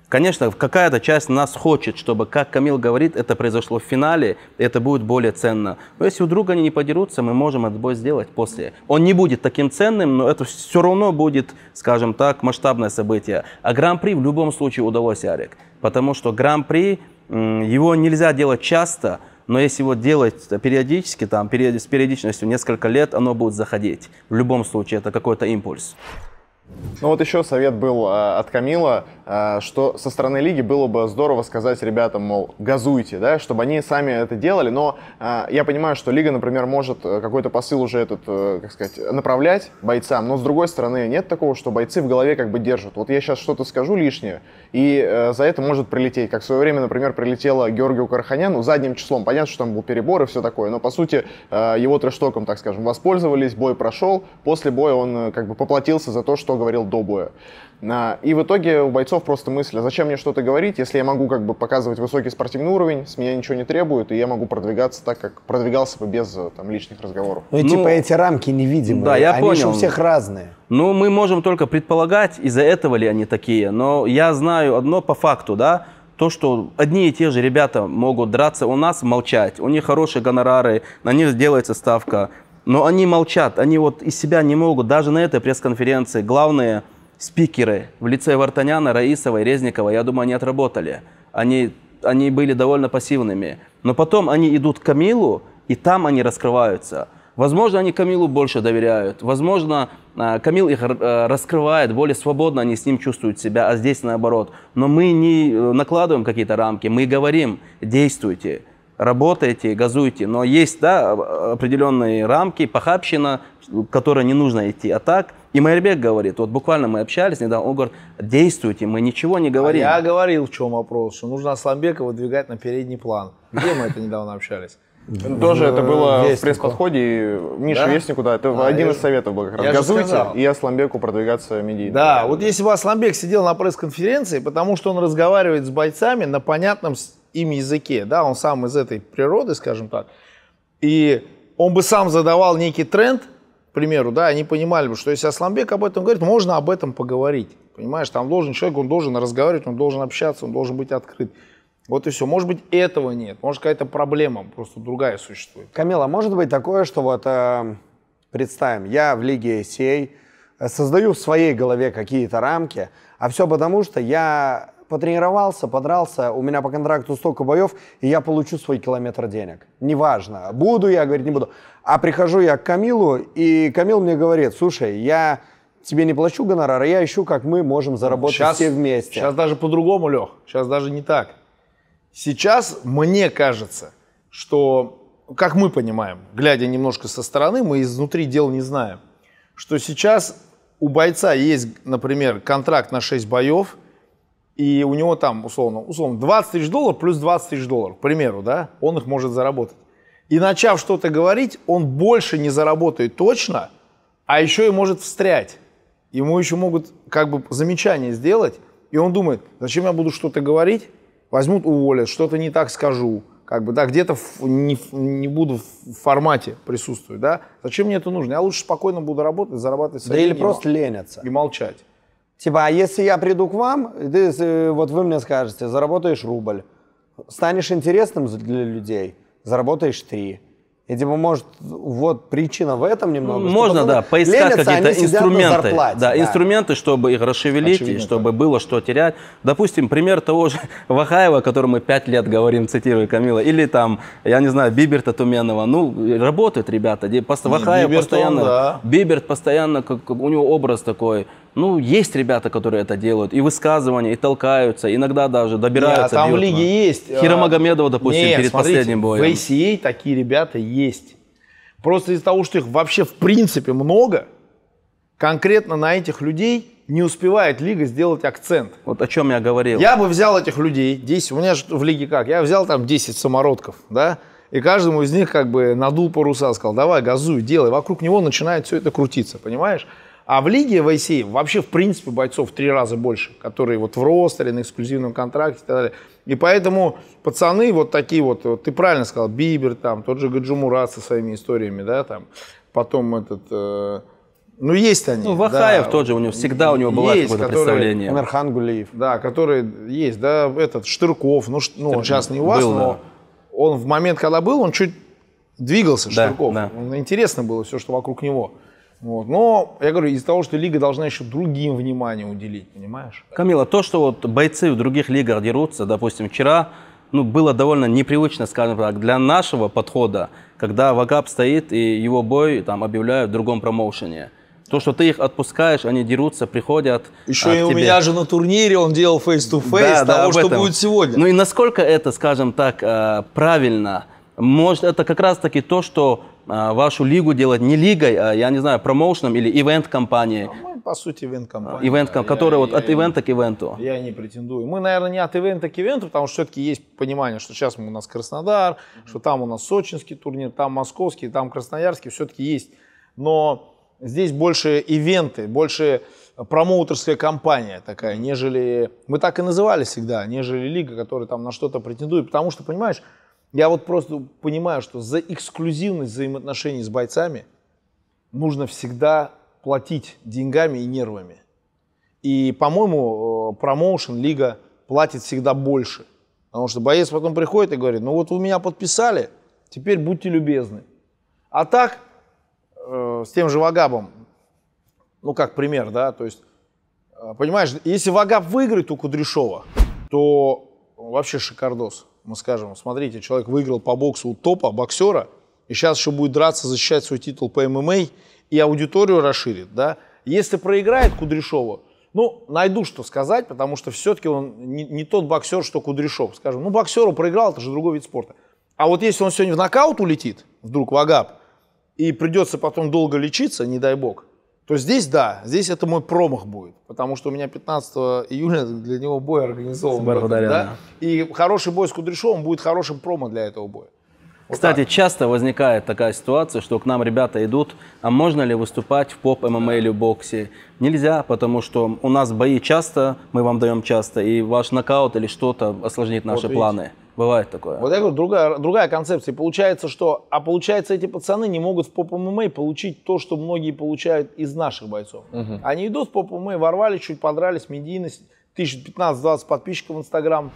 Конечно, какая-то часть нас хочет, чтобы, как Камил говорит, это произошло в финале, это будет более ценно. Но если у друга они не подерутся, мы можем этот бой сделать после. Он не будет таким ценным, но это все равно будет, скажем так, масштабное событие. А гран-при в любом случае удалось, Арик. Потому что гран-при, его нельзя делать часто, но если его делать периодически, там, с периодичностью несколько лет, оно будет заходить. В любом случае, это какой-то импульс. Ну вот еще совет был э, от Камила, э, что со стороны лиги было бы здорово сказать ребятам, мол, газуйте, да, чтобы они сами это делали, но э, я понимаю, что лига, например, может какой-то посыл уже этот, как сказать, направлять бойцам, но с другой стороны нет такого, что бойцы в голове как бы держат. Вот я сейчас что-то скажу лишнее, и за это может прилететь. Как в свое время, например, прилетело Георгию Карханяну задним числом. Понятно, что там был перебор и все такое, но по сути его трештоком, так скажем, воспользовались, бой прошел, после боя он как бы поплатился за то, что говорил до боя. И в итоге у бойцов просто мысль, а зачем мне что-то говорить, если я могу как бы показывать высокий спортивный уровень, с меня ничего не требуют, и я могу продвигаться так, как продвигался бы без э, там, личных разговоров. Ну, ну типа эти рамки невидимые, да, я они понял. же у всех разные. Ну, мы можем только предполагать, из-за этого ли они такие, но я знаю одно по факту, да, то, что одни и те же ребята могут драться у нас, молчать. У них хорошие гонорары, на них делается ставка. Но они молчат, они вот из себя не могут. Даже на этой пресс-конференции главные спикеры в лице Вартаняна, Раисова и Резникова, я думаю, они отработали. Они, они были довольно пассивными. Но потом они идут к Камилу, и там они раскрываются. Возможно, они Камилу больше доверяют. Возможно, а, Камил их э, раскрывает, более свободно они с ним чувствуют себя, а здесь наоборот. Но мы не э, накладываем какие-то рамки, мы говорим, действуйте работаете, газуете, но есть да, определенные рамки, похабщина, которой не нужно идти. А так, и Майербек говорит, вот буквально мы общались недавно, он говорит, действуйте, мы ничего не а говорим. А я говорил, в чем вопрос, что нужно Асламбека выдвигать на передний план. Где мы это недавно общались? Ну, тоже это было в пресс-подходе Миша да? Вестнику, да, это а, один из советов был Газуйте и Асламбеку продвигаться медийно. Да, вот если бы Асламбек сидел на пресс-конференции, потому что он разговаривает с бойцами на понятном им языке, да, он сам из этой природы, скажем так, и он бы сам задавал некий тренд, к примеру, да, они понимали бы, что если Асламбек об этом говорит, можно об этом поговорить, понимаешь, там должен человек, он должен разговаривать, он должен общаться, он должен быть открыт. Вот и все. Может быть, этого нет. Может, какая-то проблема просто другая существует. Камила, а может быть такое, что вот э, представим, я в Лиге ACA э, создаю в своей голове какие-то рамки, а все потому, что я потренировался, подрался, у меня по контракту столько боев, и я получу свой километр денег. Неважно, буду я, говорит, не буду. А прихожу я к Камилу, и Камил мне говорит, слушай, я тебе не плачу гонорар, а я ищу, как мы можем заработать сейчас, все вместе. Сейчас даже по-другому, Лех, сейчас даже не так. Сейчас мне кажется, что, как мы понимаем, глядя немножко со стороны, мы изнутри дел не знаем, что сейчас у бойца есть, например, контракт на 6 боев – и у него там, условно, условно 20 тысяч долларов плюс 20 тысяч долларов, к примеру, да, он их может заработать. И начав что-то говорить, он больше не заработает точно, а еще и может встрять. Ему еще могут как бы замечание сделать, и он думает, зачем я буду что-то говорить, возьмут, уволят, что-то не так скажу, как бы, да, где-то не, не буду в формате присутствовать, да, зачем мне это нужно, я лучше спокойно буду работать, зарабатывать. Да или просто ленятся. И молчать. Типа, а если я приду к вам, ты, э, вот вы мне скажете, заработаешь рубль, станешь интересным для людей, заработаешь три. И типа, может, вот причина в этом немного. Можно, да, поискать какие-то инструменты. Зарплате, да, да, инструменты, чтобы их расшевелить, Очевидно, и чтобы было что терять. Допустим, пример того же Вахаева, который мы пять лет говорим, цитирую Камила, или там, я не знаю, Биберта Туменова. Ну, э, работают ребята. Вахаев постоянно... Он, да. Биберт постоянно, как, у него образ такой ну, есть ребята, которые это делают, и высказывания, и толкаются, иногда даже а добираются. Нет, а там бьют, в лиге есть. Хира а, Магомедова, допустим, Нет, перед смотрите, последним боем. В ACA такие ребята есть. Просто из-за того, что их вообще в принципе много, конкретно на этих людей не успевает лига сделать акцент. Вот о чем я говорил. Я бы взял этих людей, 10, у меня же в лиге как, я взял там 10 самородков, да, и каждому из них как бы надул паруса, сказал, давай, газуй, делай. Вокруг него начинает все это крутиться, понимаешь? А в лиге, в ICA, вообще, в принципе, бойцов в три раза больше, которые вот в ростере, на эксклюзивном контракте и так далее. И поэтому пацаны вот такие вот, вот ты правильно сказал, Бибер, там, тот же Гаджимурат со своими историями, да, там, потом этот... Э, ну, есть они. Ну, Вахаев да. тот у него всегда у него было какое-то представление. Нархан Гулиев. Да, который есть, да, этот Штырков, ну, Штыр... ну он сейчас не у вас, был, но да. он в момент, когда был, он чуть двигался, да, Штырков. Да. Интересно было все, что вокруг него. Вот. Но, я говорю, из-за того, что лига должна еще другим внимание уделить, понимаешь? Камила, то, что вот бойцы в других лигах дерутся, допустим, вчера ну, было довольно непривычно, скажем так, для нашего подхода, когда Вагап стоит и его бой там объявляют в другом промоушене. То, что ты их отпускаешь, они дерутся, приходят. Еще а, и у меня же на турнире он делал фейс ту face, да, того, да, что будет сегодня. Ну и насколько это, скажем так, э, правильно – может, это как раз-таки то, что а, вашу лигу делать не лигой, а, я не знаю, промоушеном или ивент-компанией. Ну, мы, по сути, ивент-компания. А, Ивент, -компания. которая вот я, от ивента к ивенту. Я не претендую. Мы, наверное, не от ивента к ивенту, потому что все-таки есть понимание, что сейчас у нас Краснодар, mm-hmm. что там у нас сочинский турнир, там московский, там красноярский, все-таки есть. Но здесь больше ивенты, больше э, промоутерская компания такая, нежели... Мы так и называли всегда, нежели лига, которая там на что-то претендует. Потому что, понимаешь, я вот просто понимаю, что за эксклюзивность взаимоотношений с бойцами нужно всегда платить деньгами и нервами. И, по-моему, э, промоушен, лига платит всегда больше. Потому что боец потом приходит и говорит, ну вот вы меня подписали, теперь будьте любезны. А так, э, с тем же Вагабом, ну как пример, да, то есть, э, понимаешь, если Вагаб выиграет у Кудряшова, то вообще шикардос мы скажем, смотрите, человек выиграл по боксу у топа, боксера, и сейчас еще будет драться, защищать свой титул по ММА, и аудиторию расширит, да. Если проиграет Кудряшова, ну, найду что сказать, потому что все-таки он не, не тот боксер, что Кудряшов. Скажем, ну, боксеру проиграл, это же другой вид спорта. А вот если он сегодня в нокаут улетит, вдруг в Агап, и придется потом долго лечиться, не дай бог, то здесь да, здесь это мой промах будет, потому что у меня 15 июля для него бой организован. Благодаря. Да? И хороший бой с Кудряшовым будет хорошим промо для этого боя. Вот Кстати, так. часто возникает такая ситуация, что к нам ребята идут, а можно ли выступать в поп ММА или боксе? Нельзя, потому что у нас бои часто, мы вам даем часто, и ваш нокаут или что-то осложнит наши вот видите. планы. Бывает такое. Вот я говорю, другая, другая концепция. Получается, что... А получается, эти пацаны не могут в поп ММА получить то, что многие получают из наших бойцов. Угу. Они идут в поп ММА, ворвали, чуть подрались, медийность, 1015-20 подписчиков в Инстаграм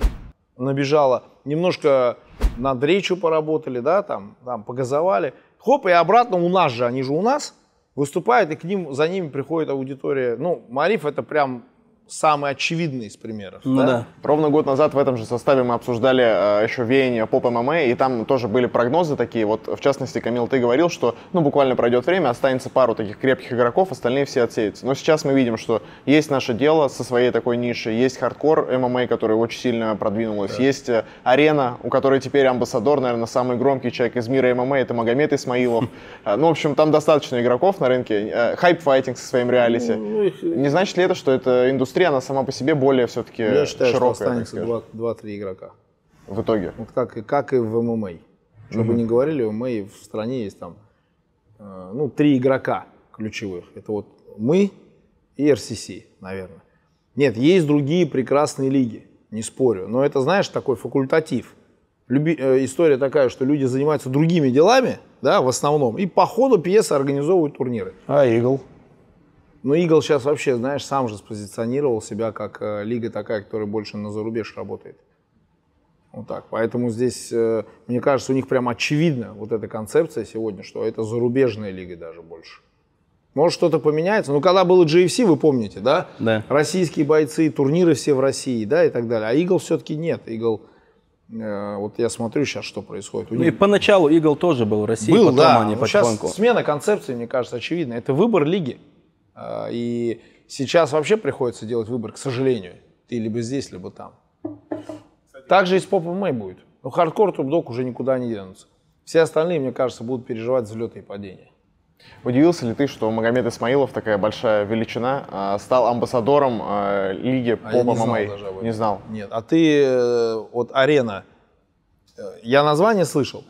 набежало. Немножко над речью поработали, да, там, там погазовали. Хоп, и обратно у нас же, они же у нас выступают, и к ним, за ними приходит аудитория. Ну, Мариф это прям самый очевидный из примеров. Ну да? да. Ровно год назад в этом же составе мы обсуждали э, еще веяние поп ММА, и там тоже были прогнозы такие. Вот, в частности, Камил, ты говорил, что ну, буквально пройдет время, останется пару таких крепких игроков, остальные все отсеются. Но сейчас мы видим, что есть наше дело со своей такой нишей, есть хардкор ММА, который очень сильно продвинулась, да. есть э, арена, у которой теперь амбассадор, наверное, самый громкий человек из мира ММА, это Магомед Исмаилов. Э, ну, в общем, там достаточно игроков на рынке. Э, Хайп-файтинг со своим реалити. Ну, Не значит ли это, что эта индустрия индустрия, она сама по себе более все-таки Я считаю, широкая. Что останется 2-3 игрока. В итоге? Вот как, и, как и в ММА. Чтобы угу. не говорили, в ММА в стране есть там, э, ну, три игрока ключевых. Это вот мы и РСС наверное. Нет, есть другие прекрасные лиги, не спорю. Но это, знаешь, такой факультатив. Люби, э, история такая, что люди занимаются другими делами, да, в основном, и по ходу пьесы организовывают турниры. А Игл? Но ну, Игл сейчас вообще, знаешь, сам же спозиционировал себя как э, лига такая, которая больше на зарубеж работает. Вот так. Поэтому здесь, э, мне кажется, у них прям очевидна вот эта концепция сегодня, что это зарубежная лига даже больше. Может, что-то поменяется. Ну, когда было GFC, вы помните, да? Да. Российские бойцы, турниры все в России, да, и так далее. А Игл все-таки нет. Игл... Eagle э, вот я смотрю сейчас, что происходит. Ну и поначалу Игл тоже был в России, был, потом да. они потихоньку. Сейчас смена концепции, мне кажется, очевидна. Это выбор лиги. А, и сейчас вообще приходится делать выбор, к сожалению. Ты либо здесь, либо там. Кстати, так же и с Поп Мэй будет. Но хардкор трубдок уже никуда не денутся. Все остальные, мне кажется, будут переживать взлеты и падения. Удивился ли ты, что Магомед Исмаилов, такая большая величина, а, стал амбассадором а, лиги по а ММА? не знал. Нет, а ты э, вот арена. Э, я название слышал,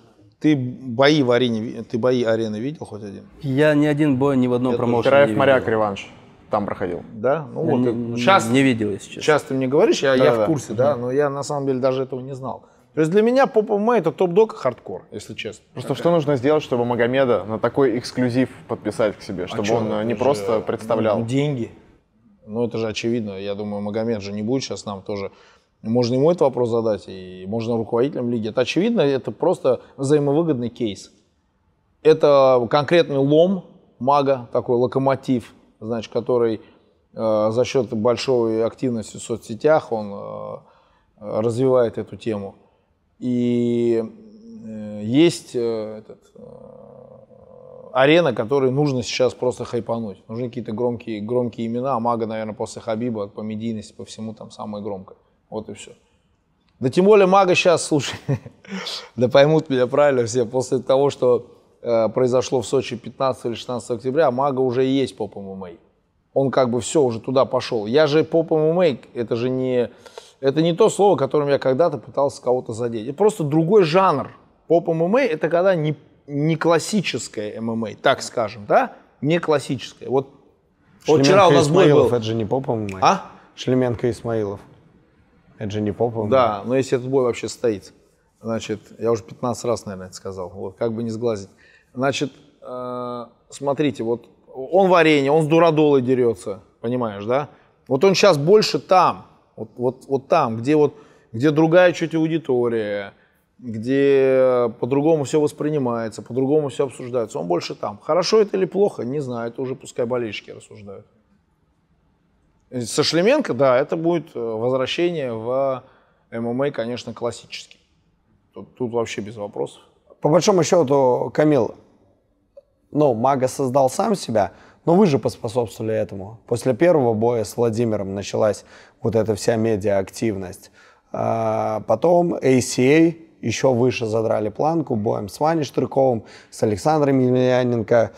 ты бои в арене, ты бои арены видел хоть один? Я ни один бой ни в одном промоушене Краев моряк реванш там проходил. Да? Ну, я вот, не, сейчас, не видел, если честно. Сейчас ты мне говоришь, я, да, я да. в курсе, да, но я на самом деле даже этого не знал. То есть для меня поп ММА это топ-док хардкор, если честно. Просто okay. что нужно сделать, чтобы Магомеда на такой эксклюзив подписать к себе, а чтобы а он что, э, не просто же, представлял? Деньги. Ну, это же очевидно. Я думаю, Магомед же не будет сейчас нам тоже можно ему этот вопрос задать, и можно руководителям лиги. Это очевидно, это просто взаимовыгодный кейс. Это конкретный лом мага, такой локомотив, значит, который э, за счет большой активности в соцсетях, он э, развивает эту тему. И э, есть э, этот, э, арена, которой нужно сейчас просто хайпануть. Нужны какие-то громкие, громкие имена, а Мага, наверное, после Хабиба по медийности, по всему там самое громкое. Вот и все. Да тем более мага сейчас, слушай, да поймут меня правильно все, после того, что э, произошло в Сочи 15 или 16 октября, мага уже есть поп ММА. Эм эм Он как бы все, уже туда пошел. Я же поп ММА, эм это же не, это не то слово, которым я когда-то пытался кого-то задеть. Это просто другой жанр. Поп ММА это когда не, не классическое ММА, так скажем, да? Не классическое. Вот, вот вчера у нас Исмаилов, был... это же не поп ММА. А? Шлеменко Исмаилов. Это же не попа. Да, но если этот бой вообще стоит, значит, я уже 15 раз, наверное, это сказал, вот, как бы не сглазить. Значит, э, смотрите, вот он в арене, он с дурадолой дерется, понимаешь, да? Вот он сейчас больше там, вот, вот, вот там, где вот, где другая чуть аудитория, где по-другому все воспринимается, по-другому все обсуждается. Он больше там. Хорошо это или плохо, не знаю, это уже пускай болельщики рассуждают. Со Шлеменко, да, это будет э, возвращение в ММА, конечно, классический. Тут, тут вообще без вопросов. По большому счету, Камил, ну, Мага создал сам себя, но вы же поспособствовали этому. После первого боя с Владимиром началась вот эта вся медиа-активность. А потом ACA еще выше задрали планку боем с Ваней Штырковым, с Александром Емельяненко.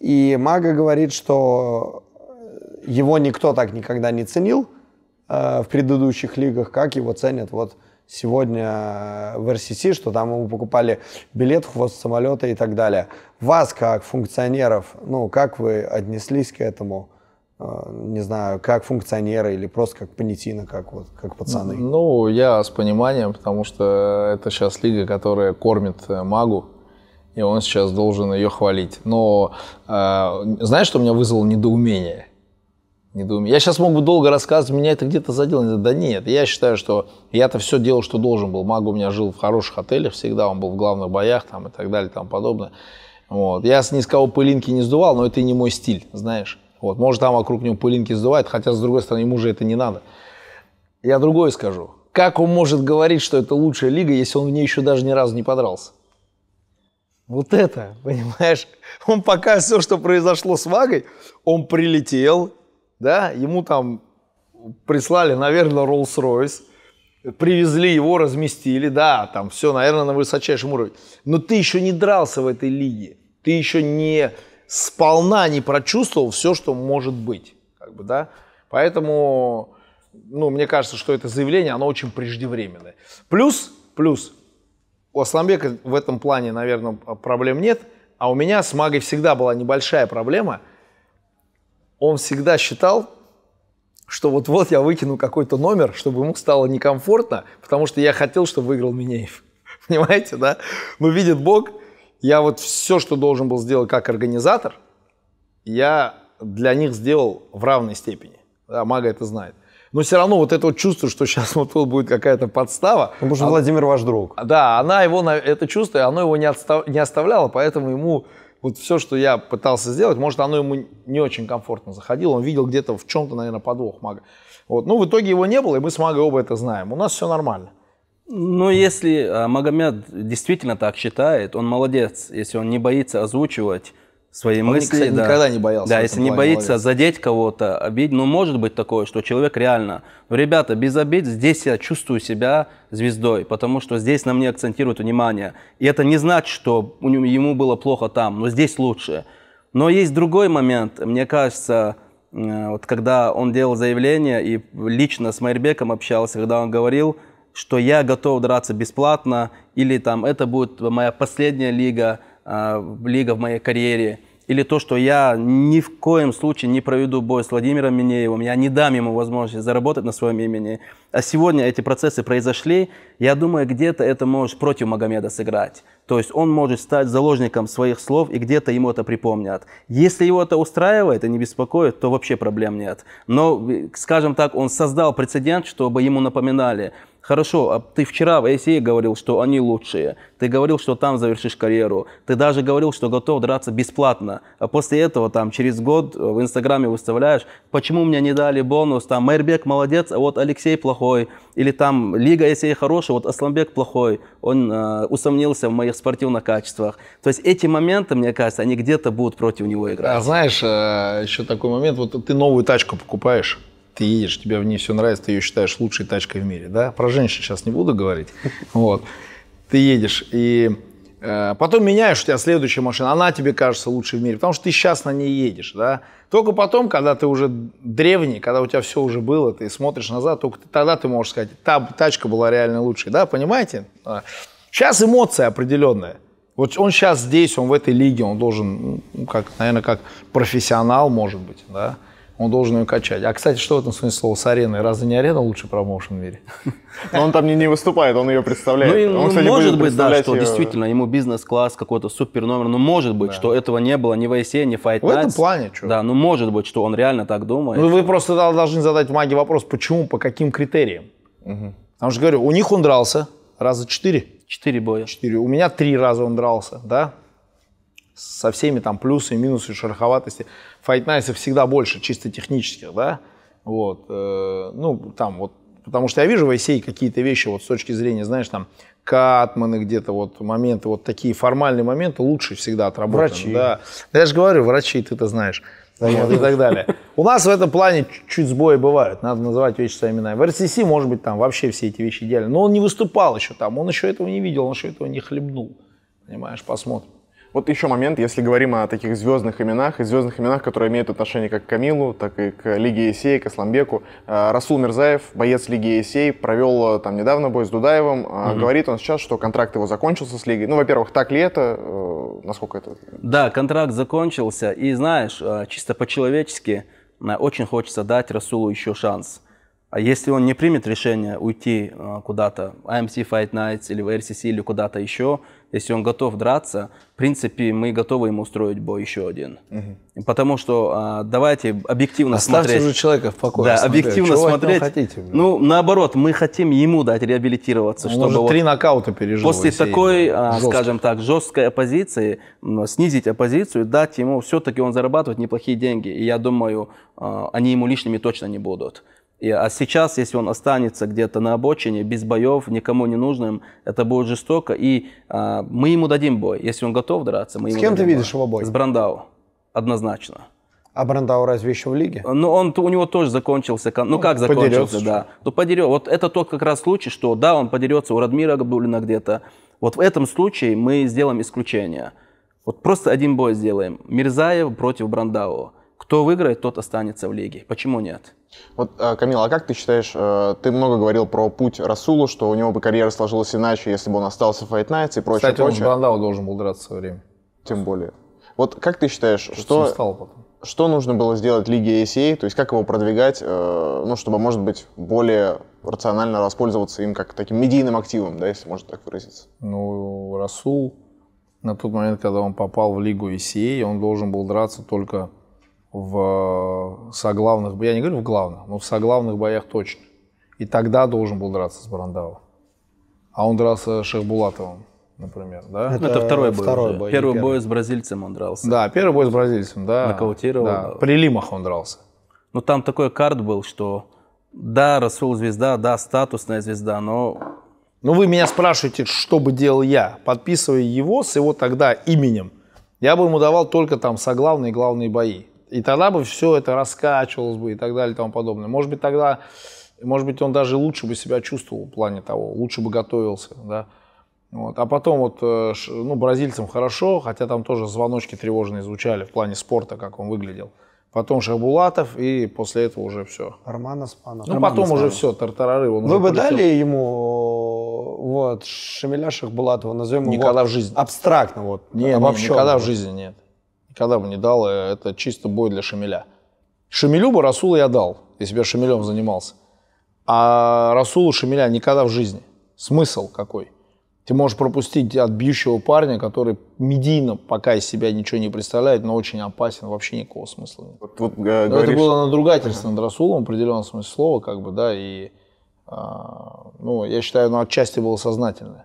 И Мага говорит, что его никто так никогда не ценил э, в предыдущих лигах, как его ценят вот сегодня э, в РСС, что там ему покупали билет, хвост самолета и так далее. Вас, как функционеров, ну, как вы отнеслись к этому? Э, не знаю, как функционеры или просто как понятина, как вот, как пацаны? Ну, я с пониманием, потому что это сейчас лига, которая кормит э, магу, и он сейчас должен ее хвалить. Но э, знаешь, что меня вызвало недоумение? Не думаю. Я сейчас мог бы долго рассказывать, меня это где-то задело. Да нет, я считаю, что я-то все делал, что должен был. Магу у меня жил в хороших отелях всегда, он был в главных боях там, и так далее, там подобное. Вот. Я с ни с кого пылинки не сдувал, но это и не мой стиль, знаешь. Вот. Может, там вокруг него пылинки сдувает, хотя, с другой стороны, ему же это не надо. Я другое скажу. Как он может говорить, что это лучшая лига, если он в ней еще даже ни разу не подрался? Вот это, понимаешь? Он пока все, что произошло с Магой, он прилетел, да, ему там прислали, наверное, Rolls-Royce, привезли его, разместили, да, там все, наверное, на высочайшем уровне. Но ты еще не дрался в этой лиге, ты еще не сполна не прочувствовал все, что может быть, как бы, да. Поэтому, ну, мне кажется, что это заявление, оно очень преждевременное. Плюс, плюс, у Асламбека в этом плане, наверное, проблем нет, а у меня с Магой всегда была небольшая проблема, он всегда считал, что вот-вот я выкину какой-то номер, чтобы ему стало некомфортно, потому что я хотел, чтобы выиграл Минеев. Понимаете, да? Но ну, видит Бог, я вот все, что должен был сделать как организатор, я для них сделал в равной степени. Да, Мага это знает. Но все равно вот это вот чувство, что сейчас вот тут будет какая-то подстава. Ну, потому что она, Владимир ваш друг. Да, она его, это чувство, оно его не, отстав, не оставляло, поэтому ему вот все, что я пытался сделать, может, оно ему не очень комфортно заходило, он видел где-то в чем-то, наверное, подвох мага. Вот. Ну, в итоге его не было, и мы с магой оба это знаем. У нас все нормально. Ну, если а, Магомед действительно так считает, он молодец, если он не боится озвучивать свои он мысли. Кстати, да. никогда не боялся. Да, если не боится молодец. задеть кого-то, обидеть, ну, может быть такое, что человек реально, ну, ребята, без обид, здесь я чувствую себя звездой, потому что здесь на мне акцентируют внимание. И это не значит, что ему было плохо там, но здесь лучше. Но есть другой момент, мне кажется, э, вот когда он делал заявление и лично с Майрбеком общался, когда он говорил, что я готов драться бесплатно, или там это будет моя последняя лига, а, лига в моей карьере, или то, что я ни в коем случае не проведу бой с Владимиром Минеевым, я не дам ему возможность заработать на своем имени. А сегодня эти процессы произошли, я думаю, где-то это может против Магомеда сыграть. То есть он может стать заложником своих слов, и где-то ему это припомнят. Если его это устраивает и не беспокоит, то вообще проблем нет. Но, э, скажем так, он создал прецедент, чтобы ему напоминали. Хорошо, а ты вчера в ICA говорил, что они лучшие. Ты говорил, что там завершишь карьеру. Ты даже говорил, что готов драться бесплатно. А после этого там через год э, в Инстаграме выставляешь, почему мне не дали бонус, там Майрбек молодец, а вот Алексей плохой. Или там Лига ICA хорошая, вот Асламбек плохой. Он э, усомнился в моих спортивных качествах. То есть эти моменты, мне кажется, они где-то будут против него играть. А знаешь, э, еще такой момент, вот ты новую тачку покупаешь, ты едешь, тебе в ней все нравится, ты ее считаешь лучшей тачкой в мире, да? Про женщин сейчас не буду говорить, вот. Ты едешь, и э, потом меняешь, у тебя следующая машина, она тебе кажется лучшей в мире, потому что ты сейчас на ней едешь, да? Только потом, когда ты уже древний, когда у тебя все уже было, ты смотришь назад, только тогда ты можешь сказать, та тачка была реально лучшей, да, понимаете? Сейчас а, эмоция определенная. Вот он сейчас здесь, он в этой лиге, он должен, ну, как, наверное, как профессионал, может быть, да, он должен ее качать. А, кстати, что в этом смысле слова с ареной? Разве не арена лучший промоушен в мире? Но он там не, не выступает, он ее представляет. Ну, и, он, кстати, может быть, да, что ее... действительно ему бизнес-класс какой-то супер номер. Ну, может быть, да. что этого не было ни в IC, ни в Fight В этом плане, что? Да, ну, может быть, что он реально так думает. Ну, вы просто должны задать маге вопрос, почему, по каким критериям? Угу. Потому что, говорю, у них он дрался раза четыре. Четыре боя. Четыре. У меня три раза он дрался, да? Со всеми там плюсами, минусами, шероховатости файтнайтсов всегда больше, чисто технических, да, вот, э, ну, там вот, потому что я вижу в ICA какие-то вещи вот с точки зрения, знаешь, там, катманы где-то, вот моменты, вот такие формальные моменты лучше всегда отработаны. Врачи. Да. я же говорю, врачи, ты это знаешь. Да, вот, и так далее. У нас в этом плане чуть сбои бывают, надо называть вещи своими именами. В РСС, может быть, там вообще все эти вещи идеально, но он не выступал еще там, он еще этого не видел, он еще этого не хлебнул. Понимаешь, посмотрим. Вот еще момент, если говорим о таких звездных именах, и звездных именах, которые имеют отношение как к Камилу, так и к Лиге Есей, к Асламбеку. А, Расул Мирзаев, боец Лиги Есей, провел э, там недавно бой с Дудаевым. Угу. Говорит он сейчас, что контракт его закончился с Лигой. Ну, во-первых, так ли это? Э, насколько это? Да, контракт закончился. И знаешь, э, чисто по-человечески очень хочется дать Расулу еще шанс. А если он не примет решение уйти куда-то, AMC Fight Nights или в RCC или куда-то еще, если он готов драться, в принципе, мы готовы ему устроить бой еще один. Угу. Потому что а, давайте объективно Оставьте смотреть. же человека в покое. Да, смотрю. объективно Чего смотреть. хотите, ну, наоборот, мы хотим ему дать реабилитироваться, он чтобы уже вот три нокаута пережил. После такой, а, скажем так, жесткой оппозиции снизить оппозицию, дать ему все-таки он зарабатывает неплохие деньги, и я думаю, а, они ему лишними точно не будут. И, а сейчас, если он останется где-то на обочине, без боев, никому не нужным, это будет жестоко. И а, мы ему дадим бой. Если он готов драться, мы С ему кем ты бой. видишь его бой? С Брандау. Однозначно. А Брандау разве еще в лиге? А, ну, он, у него тоже закончился, ну, ну как закончился, Подерется. да. Ну, подерет. Вот это тот как раз случай, что да, он подерется у Радмира Габдулина где-то. Вот в этом случае мы сделаем исключение. Вот просто один бой сделаем. Мирзаев против Брандау. Кто выиграет, тот останется в лиге. Почему нет? Вот, э, Камила, а как ты считаешь, э, ты много говорил про путь Расулу, что у него бы карьера сложилась иначе, если бы он остался в Fight Nights и прочее, Кстати, прочее. он с Брандау должен был драться в свое время. Тем более. Вот как ты считаешь, что, что, что нужно было сделать Лиге ACA, то есть как его продвигать, э, ну, чтобы, может быть, более рационально воспользоваться им как таким медийным активом, да, если можно так выразиться? Ну, Расул на тот момент, когда он попал в Лигу ACA, он должен был драться только в соглавных, я не говорю в главных, но в соглавных боях точно. И тогда должен был драться с Брандау. А он дрался с Шехбулатовым, например, да? Это, это второй бой. Второй бой первый, первый бой с бразильцем он дрался. Да, первый бой с бразильцем, да. Нокаутировал. Да. При Лимах он дрался. Но ну, там такой карт был, что да, Расул звезда, да, статусная звезда, но... Ну вы меня спрашиваете, что бы делал я, подписывая его с его тогда именем. Я бы ему давал только там соглавные и главные бои. И тогда бы все это раскачивалось бы и так далее и тому подобное. Может быть, тогда, может быть, он даже лучше бы себя чувствовал в плане того, лучше бы готовился, да. Вот. А потом вот, э, ну, бразильцам хорошо, хотя там тоже звоночки тревожные звучали в плане спорта, как он выглядел. Потом Шабулатов, и после этого уже все. Роман Аспанов. Ну, Роман потом Аспанов. уже все, Тартарары. Вы уже бы полетел. дали ему вот Шамиля Шахбулатова, назовем Никогда его в жизни. абстрактно, вот, не, не, никогда в жизни нет никогда бы не дал, э, это чисто бой для Шамиля. Шамилю бы Расула я дал, если бы я Шамилем занимался. А Расулу Шамиля никогда в жизни. Смысл какой? Ты можешь пропустить от бьющего парня, который медийно пока из себя ничего не представляет, но очень опасен, вообще никакого смысла нет. Вот, вот, э, говоришь... Это было надругательство над Расулом, в определенном смысле слова, как бы, да, и, э, ну, я считаю, ну, отчасти было сознательное.